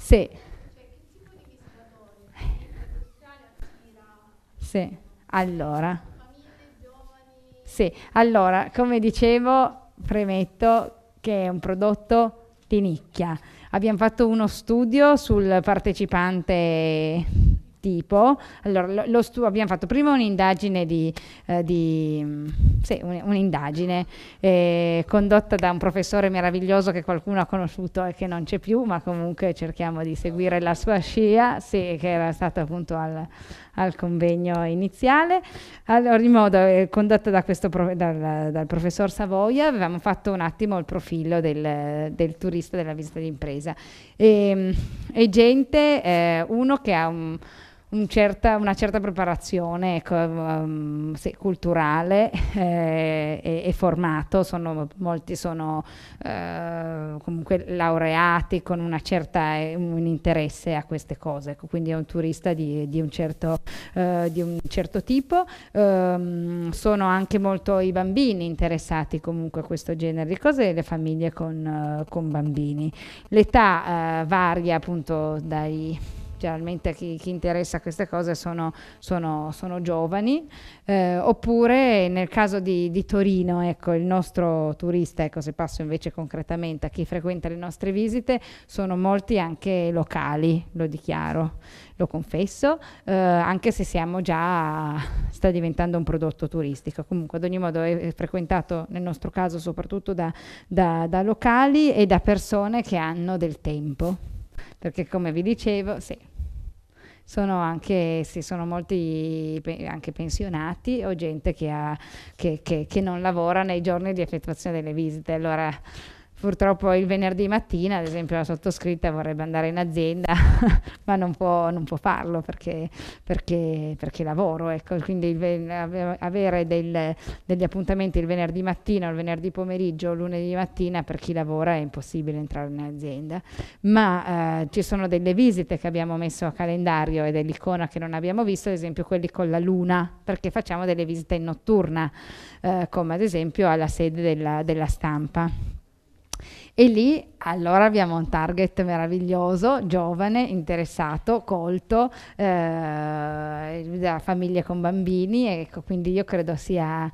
Sì. Sì, allora. Sì, allora, come dicevo, premetto che è un prodotto di nicchia. Abbiamo fatto uno studio sul partecipante tipo, allora, lo, lo abbiamo fatto prima un'indagine, di, eh, di, mm, sì, un, un'indagine eh, condotta da un professore meraviglioso che qualcuno ha conosciuto e che non c'è più, ma comunque cerchiamo di seguire la sua scia, sì, che era stato appunto al, al convegno iniziale. Allora, in modo eh, condotta da questo prof, dal, dal, professor Savoia, avevamo fatto un attimo il profilo del, del turista della visita d'impresa. E, ehm, e gente, eh, uno che ha un un certa, una certa preparazione ecco, um, sì, culturale eh, e, e, formato, sono, molti sono eh, comunque laureati con certa, eh, un interesse a queste cose, ecco, quindi è un turista di, di, un, certo, eh, di un, certo, tipo. Um, sono anche molto i bambini interessati comunque a questo genere di cose, e le famiglie con, eh, con bambini. L'età eh, varia appunto dai generalmente chi, chi interessa queste cose sono, sono, sono giovani, eh, oppure nel caso di, di Torino, ecco, il nostro turista, ecco, se passo invece concretamente a chi frequenta le nostre visite, sono molti anche locali, lo dichiaro lo confesso, eh, anche se siamo già, sta diventando un prodotto turistico. Comunque ad ogni modo è frequentato nel nostro caso soprattutto da, da, da locali e da persone che hanno del tempo, perché come vi dicevo, sì, sono anche sì, sono molti anche pensionati o gente che, ha, che, che, che non lavora nei giorni di effettuazione delle visite. Allora purtroppo il venerdì mattina, ad esempio, la sottoscritta vorrebbe andare in azienda, ma non può, non può farlo perché, perché, perché lavoro. Ecco. Quindi ven- avere del, degli appuntamenti il venerdì mattina, il venerdì pomeriggio, il lunedì mattina per chi lavora è impossibile entrare in azienda. Ma eh, ci sono delle visite che abbiamo messo a calendario e dell'icona che non abbiamo visto, ad esempio quelli con la luna, perché facciamo delle visite in notturna, eh, come ad esempio alla sede della, della stampa. E lì allora abbiamo un target meraviglioso, giovane, interessato, colto, eh, da famiglie con bambini, ecco, quindi io credo sia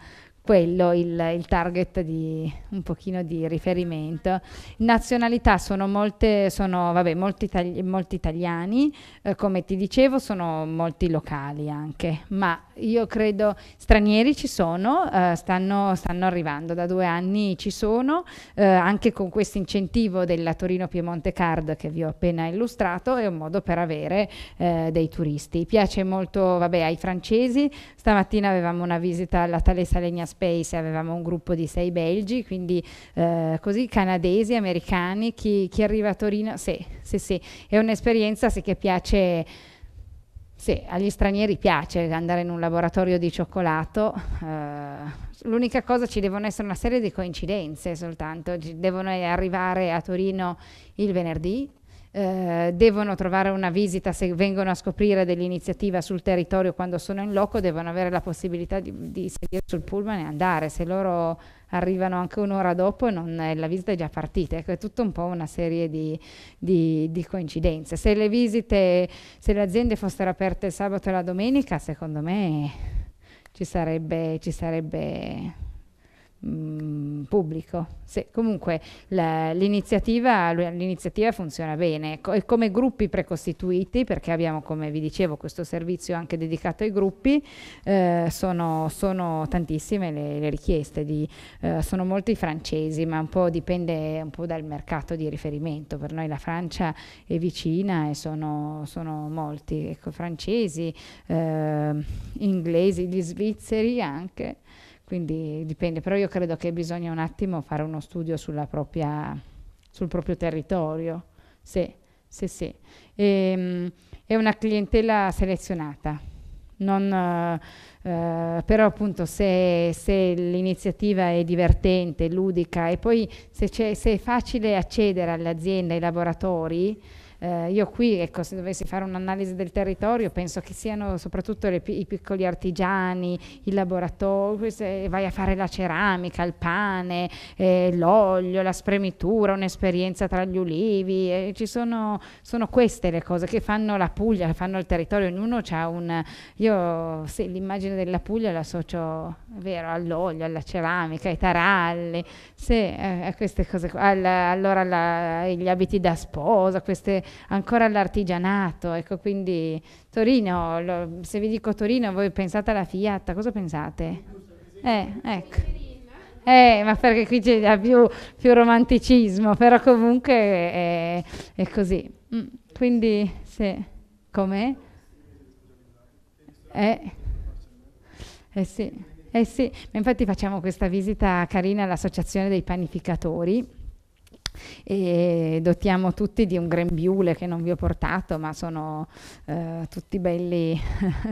quello il, il, target di un pochino di riferimento. Nazionalità sono, molte, sono vabbè, molti, itali- molti, italiani, eh, come ti dicevo, sono molti locali anche, ma io credo stranieri ci sono, eh, stanno, stanno, arrivando, da due anni ci sono, eh, anche con questo incentivo della Torino Piemonte Card che vi ho appena illustrato, è un modo per avere eh, dei turisti. Piace molto vabbè, ai francesi, stamattina avevamo una visita alla Tale Salegna Spagna, Space avevamo un gruppo di sei belgi, quindi eh, così canadesi, americani, chi, chi, arriva a Torino, sì, sì, sì, è un'esperienza sì che piace, sì, agli stranieri piace andare in un laboratorio di cioccolato, eh, l'unica cosa ci devono essere una serie di coincidenze soltanto, ci devono arrivare a Torino il venerdì, eh, devono trovare una visita se vengono a scoprire dell'iniziativa sul territorio quando sono in loco, devono avere la possibilità di, di salire sul pullman e andare. Se loro arrivano anche un'ora dopo non, la visita è già partita. Ecco, è tutta un po' una serie di, di, di, coincidenze. Se le visite, se le aziende fossero aperte il sabato e la domenica, secondo me ci sarebbe, ci sarebbe Mm, pubblico. Se, comunque la, l'iniziativa, l'iniziativa, funziona bene Co- e come gruppi precostituiti, perché abbiamo come vi dicevo questo servizio anche dedicato ai gruppi, eh, sono, sono, tantissime le, le richieste, di, eh, sono molti francesi, ma un po' dipende un po' dal mercato di riferimento. Per noi la Francia è vicina e sono, sono molti, ecco, francesi, eh, inglesi, gli svizzeri anche. Quindi dipende, però io credo che bisogna un attimo fare uno studio propria, sul proprio territorio. Sì, sì, sì. E, ehm, è una clientela selezionata. Non, eh, eh, però appunto se, se l'iniziativa è divertente, ludica e poi se, se è facile accedere all'azienda, ai laboratori, eh, io qui, ecco, se dovessi fare un'analisi del territorio, penso che siano soprattutto le, i piccoli artigiani, i laboratori, vai a fare la ceramica, il pane, eh, l'olio, la spremitura, un'esperienza tra gli ulivi, eh, ci sono, sono, queste le cose che fanno la Puglia, fanno il territorio, ognuno ha un... Io sì, l'immagine della Puglia la associo vero, all'olio, alla ceramica, ai taralli, sì, eh, a queste cose qua, alla, allora la, gli abiti da sposa, queste ancora all'artigianato. Ecco, quindi Torino, lo, se vi dico Torino, voi pensate alla Fiat, cosa pensate? Eh, eh ecco. Eh? eh, ma perché qui c'è più, più romanticismo, però comunque è, è così. Mm, quindi, se... Com'è? Eh, eh sì, eh sì. Ma infatti facciamo questa visita carina all'Associazione dei Panificatori e dotiamo tutti di un grembiule che non vi ho portato ma sono eh, tutti belli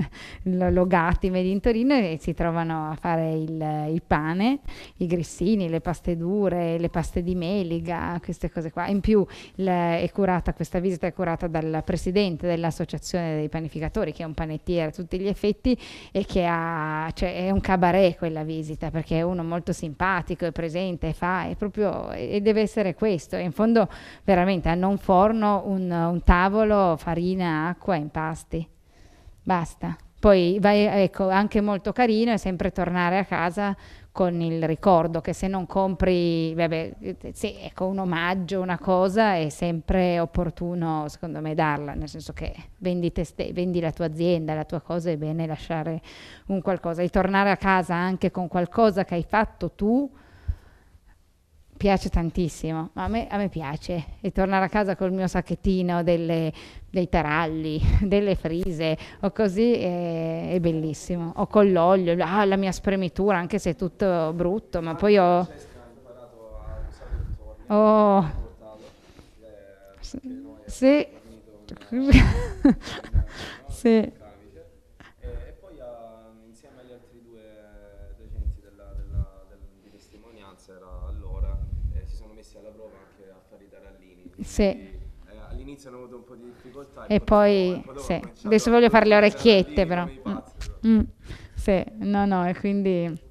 logati made in Torino e si trovano a fare il, il, pane, i grissini, le paste dure, le paste di meliga, queste cose qua. In più è curata, questa visita è curata dal presidente dell'associazione dei panificatori che è un panettiere a tutti gli effetti e che ha, cioè, è un cabaret quella visita perché è uno molto simpatico, è presente, fa, è proprio, e deve essere questo questo. in fondo veramente hanno eh, un forno, un, un tavolo, farina, acqua, impasti. Basta. Poi vai, ecco, anche molto carino è sempre tornare a casa con il ricordo che se non compri vabbè, sì, ecco, un omaggio, una cosa, è sempre opportuno secondo me darla, nel senso che vendi, ste, vendi la tua azienda, la tua cosa, è bene lasciare un qualcosa e tornare a casa anche con qualcosa che hai fatto tu piace tantissimo, ma a me, a me, piace. E tornare a casa col mio sacchettino delle, dei taralli, delle frise o così è, è bellissimo. O con l'olio, ah, la mia spremitura, anche se è tutto brutto, ma ah, poi ho... Oh. Eh, sì. sì. Sì. Eh, all'inizio hanno avuto un po' di difficoltà. E poi, dopo, sì. adesso voglio fare le orecchiette però. Mm. Mm. Sì, no, no, e quindi...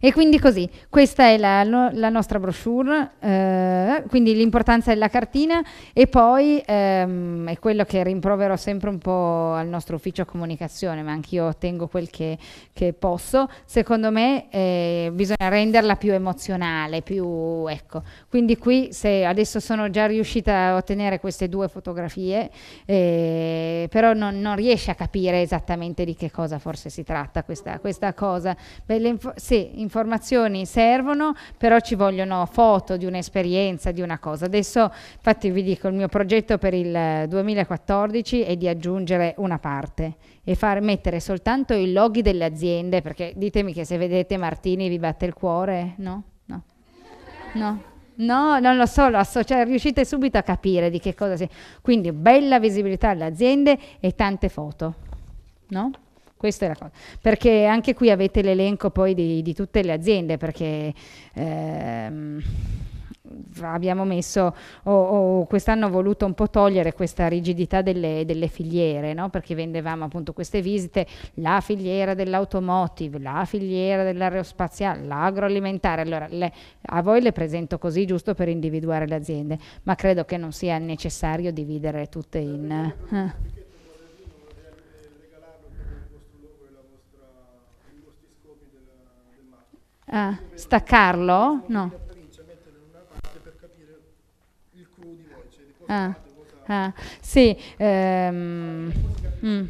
E quindi così, questa è la, la nostra brochure, eh, quindi l'importanza della cartina e poi ehm, è quello che rimprovero sempre un po' al nostro ufficio comunicazione, ma anch'io ottengo quel che, che, posso, secondo me eh, bisogna renderla più emozionale, più ecco, quindi qui se adesso sono già riuscita a ottenere queste due fotografie, eh, però non, non riesce a capire esattamente di che cosa forse si tratta questa, questa cosa. Beh, le, sì, sì, informazioni servono, però ci vogliono foto di un'esperienza, di una cosa. Adesso infatti vi dico, il mio progetto per il 2014 eh, è di aggiungere una parte e far mettere soltanto i loghi delle aziende, perché ditemi che se vedete Martini vi batte il cuore, no? No. No. No, non lo so, lo so cioè, riuscite subito a capire di che cosa si... Quindi bella visibilità alle aziende e tante foto, no? Questa è la cosa. Perché anche qui avete l'elenco poi di, di tutte le aziende, perché... Ehm, abbiamo messo o, oh, oh, quest'anno ho voluto un po' togliere questa rigidità delle, delle filiere no? perché vendevamo appunto queste visite la filiera dell'automotive la filiera dell'aerospaziale l'agroalimentare allora le, a voi le presento così giusto per individuare le aziende ma credo che non sia necessario dividere tutte in eh. ah, staccarlo? No. Ah, ah, sì, ehm, mm.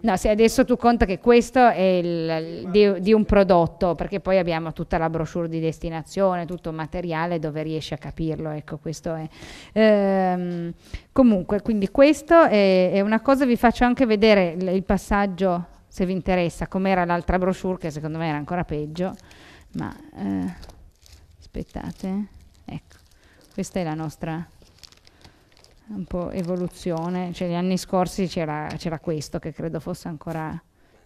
No, sì, adesso tu conta che questo è il, di, di, un prodotto, perché poi abbiamo tutta la brochure di destinazione, tutto il materiale dove riesci a capirlo, ecco, questo è. Ehm, comunque, quindi questo è, è, una cosa, vi faccio anche vedere il, il passaggio, se vi interessa, com'era l'altra brochure, che secondo me era ancora peggio ma eh, aspettate eh. ecco questa è la nostra un po' evoluzione cioè gli anni scorsi c'era, questo che credo fosse ancora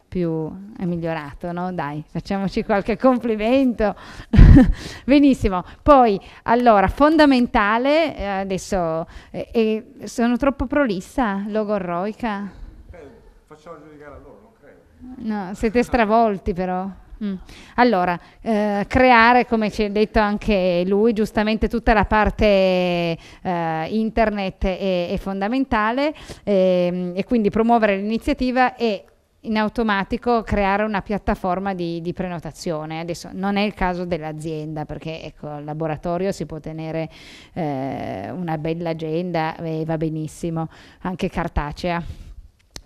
più è migliorato no? dai facciamoci qualche complimento benissimo poi allora fondamentale eh, adesso eh, sono troppo prolissa logorroica facciamo giudicare a loro non credo no siete stravolti però Mm. Allora, eh, creare, come ci ha detto anche lui, giustamente tutta la parte eh, internet è, è fondamentale eh, e quindi promuovere l'iniziativa e in automatico creare una piattaforma di, di, prenotazione. Adesso non è il caso dell'azienda perché ecco, al laboratorio si può tenere eh, una bella agenda e va benissimo, anche cartacea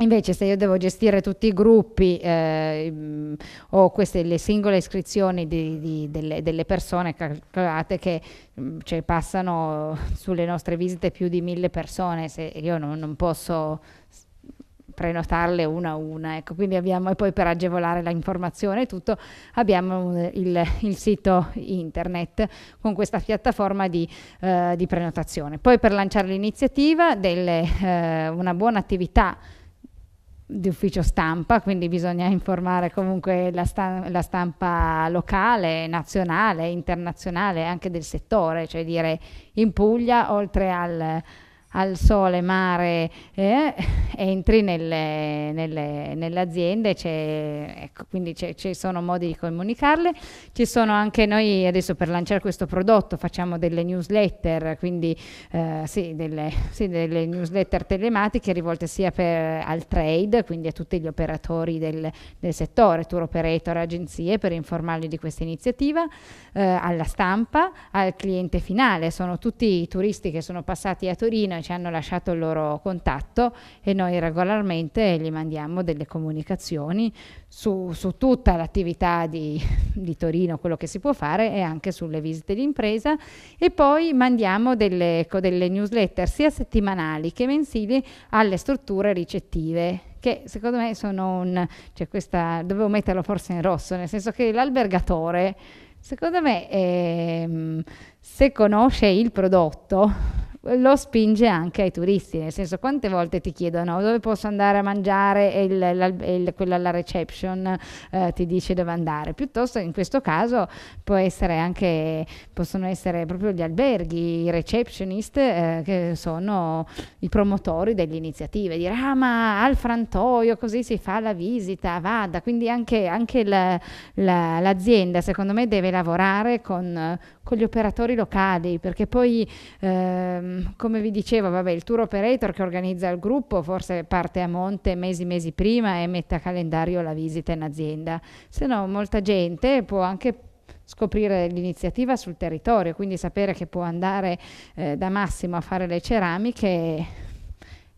Invece se io devo gestire tutti i gruppi eh, mm, o queste le singole iscrizioni di, di, delle, delle, persone, calcolate che mm, cioè, passano sulle nostre visite più di mille persone, se io non, non posso prenotarle una a una. Ecco, quindi abbiamo, e poi per agevolare la informazione e tutto, abbiamo eh, il, il, sito internet con questa piattaforma di, eh, di prenotazione. Poi per lanciare l'iniziativa, eh, una buona attività di ufficio stampa, quindi bisogna informare comunque la, sta- la, stampa locale, nazionale, internazionale, anche del settore, cioè dire in Puglia, oltre al al sole, mare, eh, entri nelle, nelle, nelle aziende, ecco, quindi ci sono modi di comunicarle. Ci sono anche noi adesso per lanciare questo prodotto facciamo delle newsletter, quindi eh, sì, delle, sì, delle, newsletter telematiche rivolte sia per, al trade, quindi a tutti gli operatori del, del settore, tour operator, agenzie, per informarli di questa iniziativa, eh, alla stampa, al cliente finale. Sono tutti i turisti che sono passati a Torino ci hanno lasciato il loro contatto e noi regolarmente gli mandiamo delle comunicazioni su, su tutta l'attività di, di, Torino, quello che si può fare e anche sulle visite d'impresa e poi mandiamo delle, delle newsletter sia settimanali che mensili alle strutture ricettive che secondo me sono un... Cioè questa, dovevo metterlo forse in rosso, nel senso che l'albergatore, secondo me, ehm, se conosce il prodotto, lo spinge anche ai turisti, nel senso quante volte ti chiedono dove posso andare a mangiare e il, la, il, quella alla reception eh, ti dice dove andare, piuttosto in questo caso può essere anche, possono essere proprio gli alberghi, i receptionist eh, che sono i promotori delle iniziative, dire ah ma al frantoio così si fa la visita, vada, quindi anche, anche la, la, l'azienda secondo me deve lavorare con con gli operatori locali, perché poi, ehm, come vi dicevo, vabbè, il tour operator che organizza il gruppo forse parte a monte mesi, mesi prima e mette a calendario la visita in azienda, se no molta gente può anche scoprire l'iniziativa sul territorio, quindi sapere che può andare eh, da Massimo a fare le ceramiche,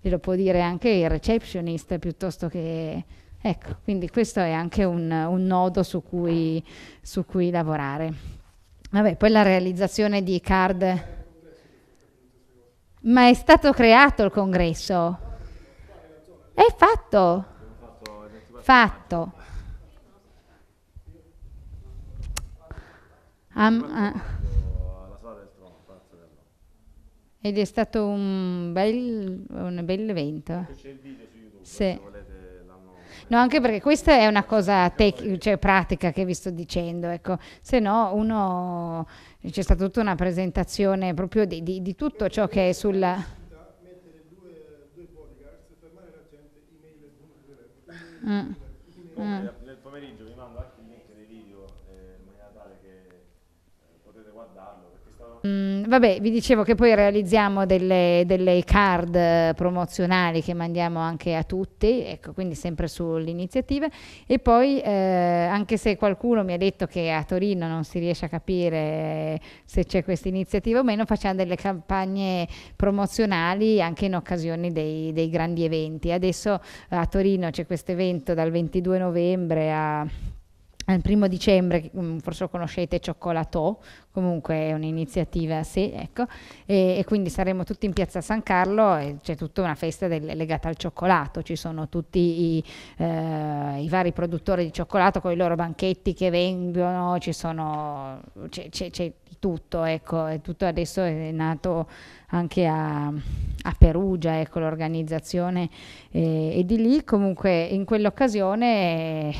glielo può dire anche il receptionist piuttosto che... Ecco, quindi questo è anche un, un nodo su cui, su cui lavorare. Vabbè, poi la realizzazione di card. Ma è stato creato il congresso? È fatto. Fatto. Um, uh. Ed è stato un bel, un bel evento. C'è il video su YouTube. Sì. No, anche perché questa è una cosa tec- cioè, pratica che vi sto dicendo, ecco. se no uno c'è stata tutta una presentazione proprio di, di, di tutto ciò che è sulla... Mm. Mm. Mm, vabbè, vi dicevo che poi realizziamo delle, delle, card promozionali che mandiamo anche a tutti, ecco, quindi sempre sull'iniziativa. E poi, eh, anche se qualcuno mi ha detto che a Torino non si riesce a capire se c'è questa iniziativa o meno, facciamo delle campagne promozionali anche in occasione dei, dei grandi eventi. Adesso a Torino c'è questo evento dal 22 novembre a il primo dicembre, mm, forse lo conoscete, Cioccolato, comunque è un'iniziativa, sì, ecco, e, e, quindi saremo tutti in piazza San Carlo e c'è tutta una festa del, legata al cioccolato, ci sono tutti i, eh, i, vari produttori di cioccolato con i loro banchetti che vengono, ci sono, c'è, c'è, c'è tutto, ecco, tutto adesso è nato anche a, a Perugia, ecco l'organizzazione eh, e di lì comunque in quell'occasione eh,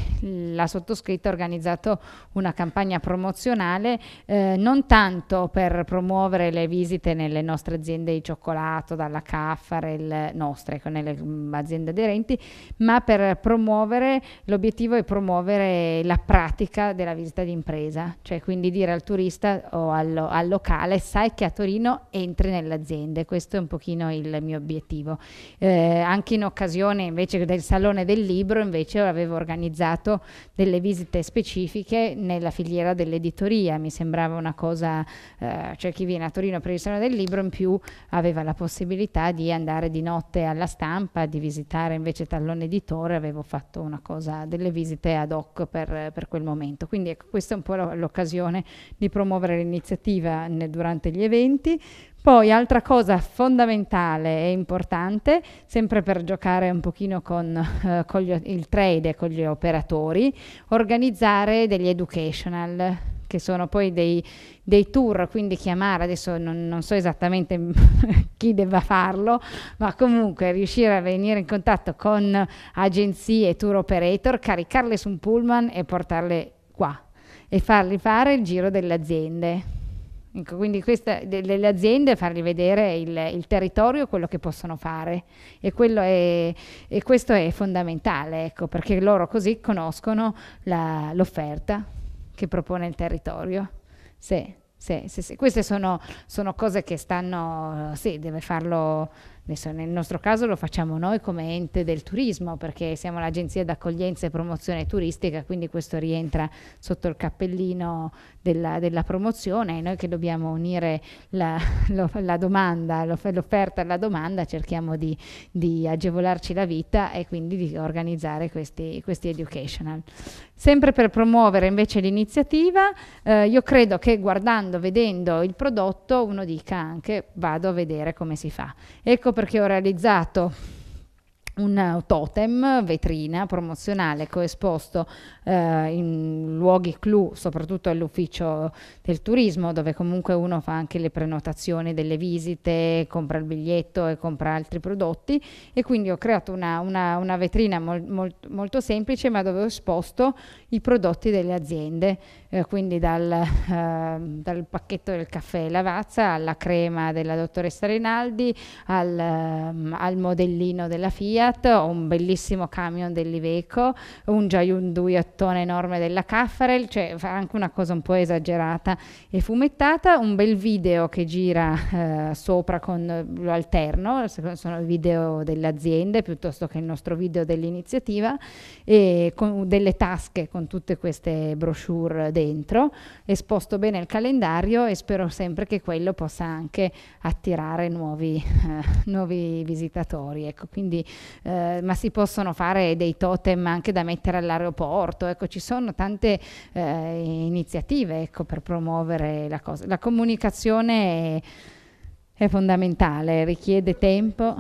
la sottoscritta ha organizzato una campagna promozionale eh, non tanto per promuovere le visite nelle nostre aziende di cioccolato, dalla Caffarel, nostre, ecco, nelle mh, mm, aziende aderenti, ma per promuovere, l'obiettivo è promuovere la pratica della visita d'impresa, cioè quindi dire al turista o al, al locale sai che a Torino entri nell'azienda aziende, questo è un pochino il mio obiettivo. Eh, anche in occasione invece del Salone del Libro invece avevo organizzato delle visite specifiche nella filiera dell'editoria, mi sembrava una cosa, eh, cioè chi viene a Torino per il Salone del Libro in più aveva la possibilità di andare di notte alla stampa, di visitare invece Tallone Editore, avevo fatto una cosa, delle visite ad hoc per, per quel momento. Quindi ecco, questa è un po' l'occasione di promuovere l'iniziativa durante gli eventi, poi altra cosa fondamentale e importante, sempre per giocare un pochino con, eh, con gli, il trade e con gli operatori, organizzare degli educational che sono poi dei, dei tour, quindi chiamare, adesso non, non so esattamente chi debba farlo, ma comunque riuscire a venire in contatto con agenzie e tour operator, caricarle su un pullman e portarle qua e farli fare il giro delle aziende Ecco, quindi questa, delle aziende fargli vedere il, il territorio, quello che possono fare e, è, e questo è fondamentale, ecco, perché loro così conoscono la, l'offerta che propone il territorio. Sì, sì, sì, Queste sono, sono, cose che stanno, sì, deve farlo nel nostro caso lo facciamo noi come ente del turismo perché siamo l'agenzia d'accoglienza e promozione turistica, quindi questo rientra sotto il cappellino della, della promozione e noi che dobbiamo unire la, lo, la domanda, l'offerta alla domanda, cerchiamo di, di, agevolarci la vita e quindi di organizzare questi, questi educational. Sempre per promuovere invece l'iniziativa, eh, io credo che guardando, vedendo il prodotto, uno dica anche vado a vedere come si fa. Ecco perché ho realizzato un eh, totem vetrina promozionale che ho esposto eh, in luoghi clou, soprattutto all'ufficio del turismo, dove comunque uno fa anche le prenotazioni delle visite, compra il biglietto e compra altri prodotti. E quindi ho creato una, una, una vetrina mol, mol, molto semplice, ma dove ho esposto i prodotti delle aziende, eh, quindi dal, eh, dal, pacchetto del caffè Lavazza alla crema della dottoressa Rinaldi, al, ehm, al modellino della Fiat, un bellissimo camion dell'Iveco, un Giaiundui cartone enorme della Caffarel, cioè fa anche una cosa un po' esagerata e fumettata, un bel video che gira eh, sopra con lo alterno, sono i video delle aziende piuttosto che il nostro video dell'iniziativa e con delle tasche con tutte queste brochure dentro, esposto bene il calendario e spero sempre che quello possa anche attirare nuovi, eh, nuovi visitatori, ecco, quindi, eh, ma si possono fare dei totem anche da mettere all'aeroporto, ecco, ci sono tante eh, iniziative ecco, per promuovere la cosa. La comunicazione è, è fondamentale, richiede tempo.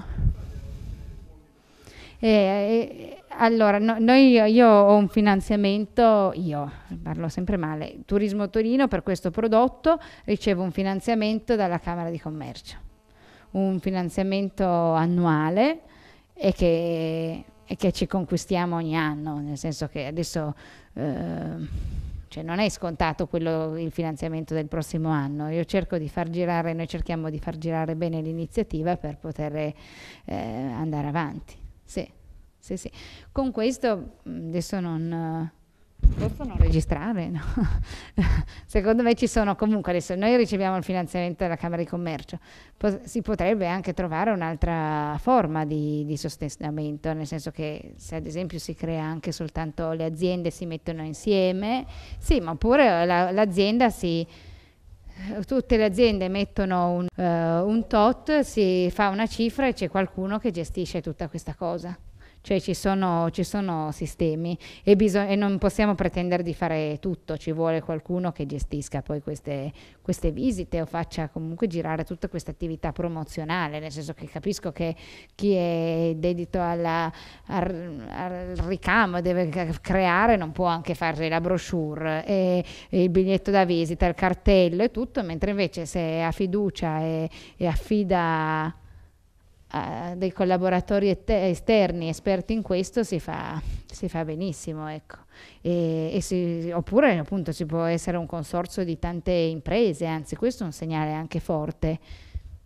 E, e, allora, no, noi, io ho un finanziamento, io parlo sempre male, Turismo Torino per questo prodotto ricevo un finanziamento dalla Camera di Commercio, un finanziamento annuale e che e che ci conquistiamo ogni anno, nel senso che adesso eh, cioè non è scontato quello, il finanziamento del prossimo anno, io cerco di far girare, noi cerchiamo di far girare bene l'iniziativa per poter eh, andare avanti. Sì, sì, sì. Con questo adesso non non registrare. No? Secondo me ci sono comunque, adesso noi riceviamo il finanziamento dalla Camera di Commercio, po- si potrebbe anche trovare un'altra forma di, di sostentamento, nel senso che se ad esempio si crea anche soltanto le aziende si mettono insieme, sì, ma oppure la, l'azienda si tutte le aziende mettono un, uh, un tot, si fa una cifra e c'è qualcuno che gestisce tutta questa cosa cioè ci sono, ci sono sistemi e, bisog- e, non possiamo pretendere di fare tutto, ci vuole qualcuno che gestisca poi queste, queste visite o faccia comunque girare tutta questa attività promozionale, nel senso che capisco che chi è dedito alla, al, al, ricamo deve creare non può anche fare la brochure e, e, il biglietto da visita, il cartello e tutto, mentre invece se ha fiducia e, e affida uh, dei collaboratori et- esterni esperti in questo si fa, si fa benissimo. Ecco. E, e si, oppure appunto ci può essere un consorzio di tante imprese, anzi questo è un segnale anche forte.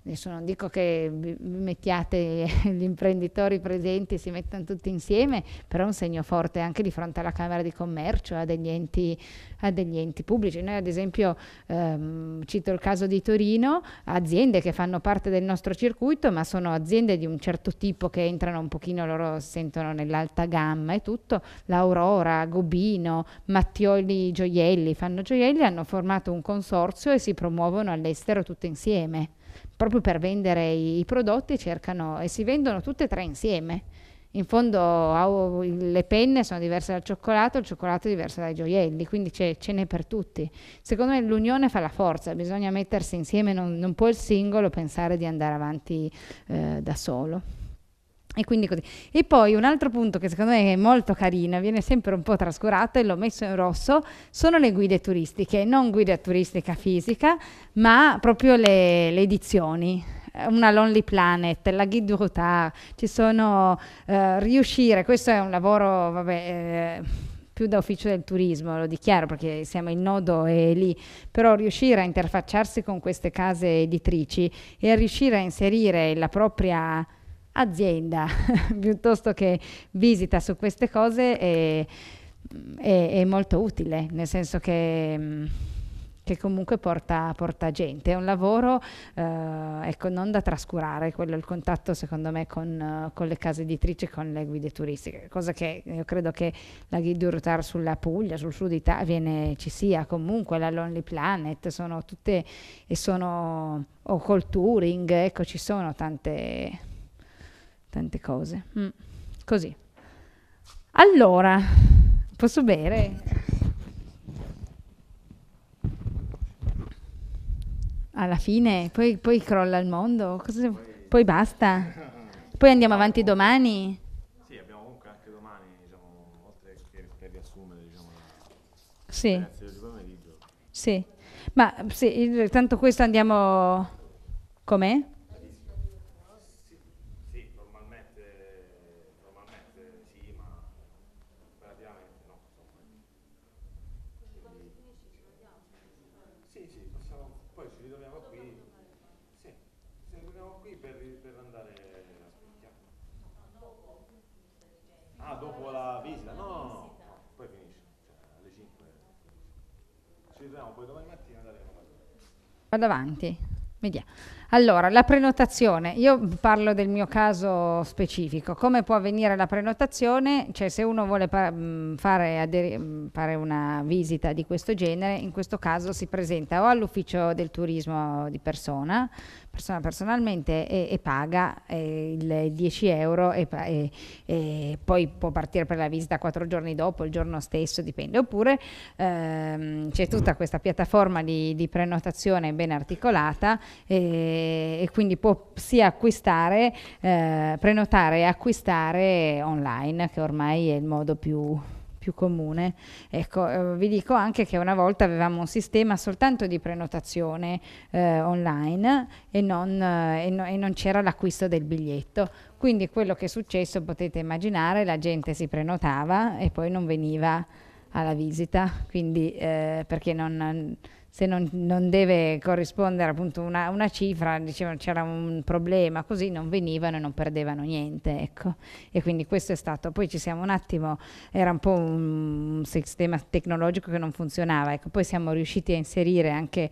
Adesso non dico che mettiate gli imprenditori presenti, si mettano tutti insieme, però è un segno forte anche di fronte alla Camera di Commercio, a degli enti, a degli enti pubblici. Noi ad esempio, ehm, cito il caso di Torino, aziende che fanno parte del nostro circuito, ma sono aziende di un certo tipo che entrano un pochino, loro si sentono nell'alta gamma e tutto, l'Aurora, Gobino, Mattioli Gioielli, fanno gioielli, hanno formato un consorzio e si promuovono all'estero tutte insieme proprio per vendere i, i prodotti cercano e si vendono tutte e tre insieme. In fondo le penne sono diverse dal cioccolato, il cioccolato è diverso dai gioielli, quindi ce n'è per tutti. Secondo me l'unione fa la forza, bisogna mettersi insieme, non, non può il singolo pensare di andare avanti eh, da solo. E quindi così. E poi un altro punto che secondo me è molto carino, viene sempre un po' trascurato e l'ho messo in rosso, sono le guide turistiche, non guida turistica fisica, ma proprio le, le edizioni una Lonely Planet, la Guide du Routard, ci sono eh, riuscire, questo è un lavoro, vabbè, eh, più da ufficio del turismo, lo dichiaro perché siamo il nodo e lì, però riuscire a interfacciarsi con queste case editrici e a riuscire a inserire la propria azienda piuttosto che visita su queste cose è, è, è molto utile, nel senso che mm, che comunque porta, porta, gente. È un lavoro eh, ecco, non da trascurare, quello è il contatto secondo me con, eh, con, le case editrici, con le guide turistiche, cosa che io credo che la Guide Rotar sulla Puglia, sul sud Italia viene, ci sia comunque, la Lonely Planet, sono tutte, e sono, o col touring, ecco ci sono tante tante cose. Mm. Così. Allora, posso bere? Alla fine, poi, poi crolla il mondo, poi, poi, basta. Poi andiamo avanti domani. Sì, abbiamo comunque anche domani, diciamo, oltre che per riassumere, diciamo, sì. Sì, ma sì, tanto questo andiamo... Com'è? Vado avanti. Vediamo. Allora, la prenotazione, io parlo del mio caso specifico, come può avvenire la prenotazione? Cioè se uno vuole mm, fare, mm, fare, una visita di questo genere, in questo caso si presenta o all'ufficio del turismo di persona, persona personalmente, e, e paga eh, il 10 euro e, e, e, poi può partire per la visita quattro giorni dopo, il giorno stesso, dipende. Oppure ehm, c'è tutta questa piattaforma di, di prenotazione ben articolata e, e quindi può sia acquistare, eh, prenotare e acquistare online, che ormai è il modo più comune. Ecco, eh, vi dico anche che una volta avevamo un sistema soltanto di prenotazione eh, online e non, eh, e, no, e non c'era l'acquisto del biglietto. Quindi quello che è successo potete immaginare, la gente si prenotava e poi non veniva alla visita, quindi eh, perché non se non, non deve corrispondere appunto una, una cifra, dicevano c'era un problema, così non venivano e non perdevano niente, ecco. E quindi questo è stato. Poi ci siamo un attimo, era un po' un sistema tecnologico che non funzionava, ecco. Poi siamo riusciti a inserire anche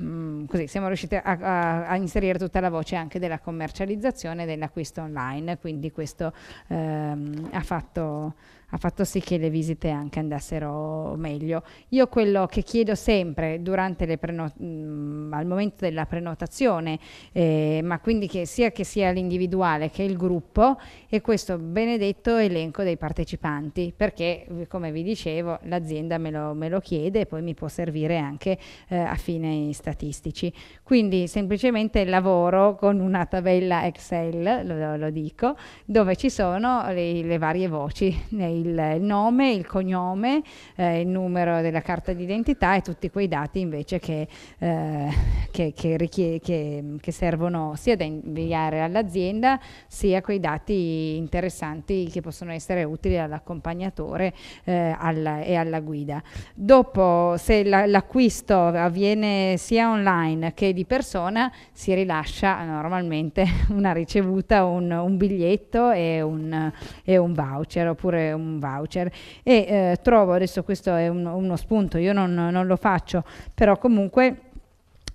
mm, così siamo riusciti a, a, a, inserire tutta la voce anche della commercializzazione e dell'acquisto online, quindi questo ehm, ha fatto ha fatto sì che le visite anche andassero meglio. Io quello che chiedo sempre durante preno- mh, mm, al momento della prenotazione, eh, ma quindi che sia che sia l'individuale che il gruppo, è questo benedetto elenco dei partecipanti, perché come vi dicevo l'azienda me lo, me lo chiede e poi mi può servire anche eh, a fini statistici. Quindi semplicemente lavoro con una tabella Excel, lo, lo dico, dove ci sono le, le varie voci nei il, nome, il cognome, eh, il numero della carta d'identità e tutti quei dati invece che, eh, che, che, che servono sia da inviare all'azienda sia quei dati interessanti che possono essere utili all'accompagnatore eh, alla, e alla guida. Dopo se l'acquisto avviene sia online che di persona si rilascia normalmente una ricevuta, un, un biglietto e un, e un voucher oppure un un voucher e eh, trovo adesso questo è un, uno spunto io non, non lo faccio però comunque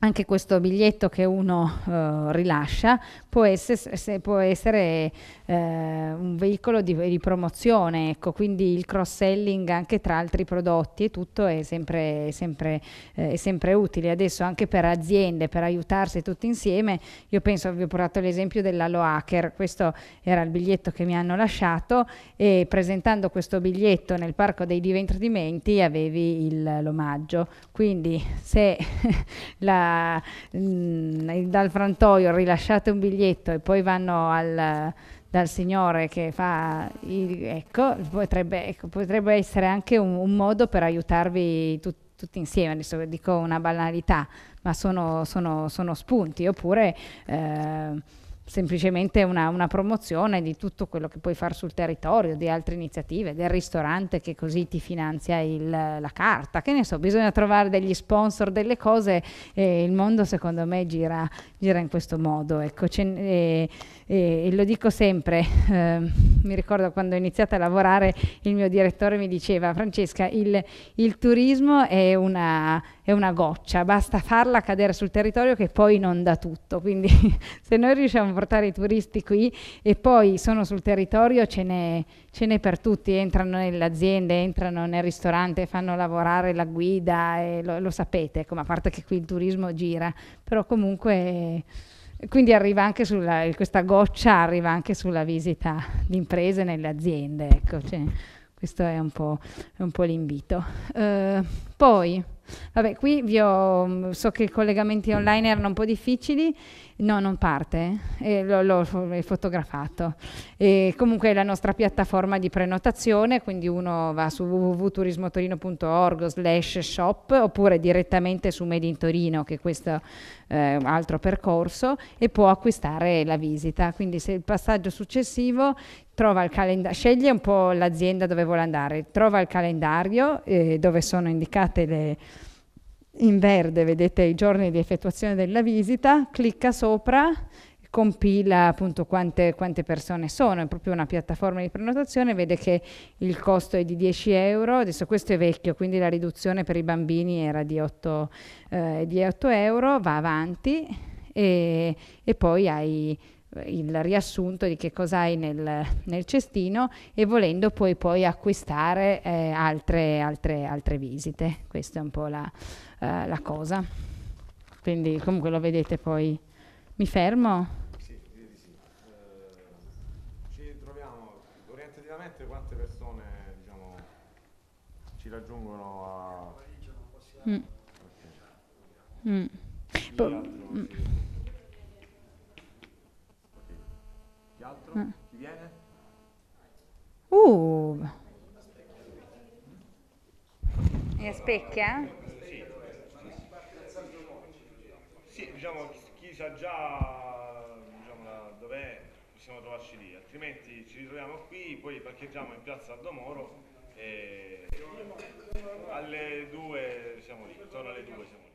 anche questo biglietto che uno uh, rilascia può essere, può essere eh, un veicolo di, di, promozione, ecco, quindi il cross-selling anche tra altri prodotti e tutto è sempre, sempre, eh, è sempre utile. Adesso anche per aziende, per aiutarsi tutti insieme, io penso, vi ho portato l'esempio dell'Alo Hacker, questo era il biglietto che mi hanno lasciato e presentando questo biglietto nel Parco dei Divertimenti avevi il, l'omaggio. Quindi se la, mh, mm, dal frantoio rilasciate un biglietto e poi vanno al dal Signore che fa, il, ecco, potrebbe, ecco, potrebbe, essere anche un, un modo per aiutarvi tutti tutti insieme, adesso dico una banalità, ma sono, sono, sono spunti, oppure eh, semplicemente una, una, promozione di tutto quello che puoi fare sul territorio, di altre iniziative, del ristorante che così ti finanzia il, la carta, che ne so, bisogna trovare degli sponsor, delle cose, e il mondo secondo me gira, gira in questo modo. Ecco, ce, eh, e, e lo dico sempre, eh, mi ricordo quando ho iniziato a lavorare il mio direttore mi diceva Francesca il, il turismo è una, è una, goccia, basta farla cadere sul territorio che poi non dà tutto, quindi se noi riusciamo a portare i turisti qui e poi sono sul territorio ce n'è, ce n'è per tutti, entrano nelle aziende, entrano nel ristorante, fanno lavorare la guida, lo, lo sapete, ecco, a parte che qui il turismo gira, però comunque... Quindi arriva anche sulla, questa goccia arriva anche sulla visita di imprese nelle aziende, ecco, cioè, questo è un po', po l'invito. Eh, poi, Vabbè, qui vi ho, mm, so che i collegamenti online erano un po' difficili, no, non parte, eh, l'ho, l'ho fotografato. E comunque è la nostra piattaforma di prenotazione, quindi uno va su www.turismotorino.org slash shop oppure direttamente su Made in Torino, che è questo eh, altro percorso, e può acquistare la visita. Quindi se il passaggio successivo trova il calendario, sceglie un po' l'azienda dove vuole andare, trova il calendario eh, dove sono indicate le in verde vedete i giorni di effettuazione della visita, clicca sopra, compila appunto quante, quante, persone sono, è proprio una piattaforma di prenotazione, vede che il costo è di 10 euro, adesso questo è vecchio, quindi la riduzione per i bambini era di 8, eh, di 8 euro, va avanti e, e poi hai il riassunto di che cosa hai nel, nel cestino e volendo poi acquistare eh, altre, altre, altre visite. Questa è un po' la, eh, la cosa. Quindi comunque lo vedete poi. Mi fermo? Sì, direi sì. Eh, ci troviamo orientativamente quante persone diciamo, ci raggiungono a... Mm. Okay. Mm. Po- mm. Mm. Chi viene? Uh! E specchia? Sì, diciamo, chi sa già diciamo, dov'è possiamo trovarci lì, altrimenti ci ritroviamo qui, poi parcheggiamo in piazza Aldomoro e alle 2 siamo lì, intorno alle 2 siamo lì.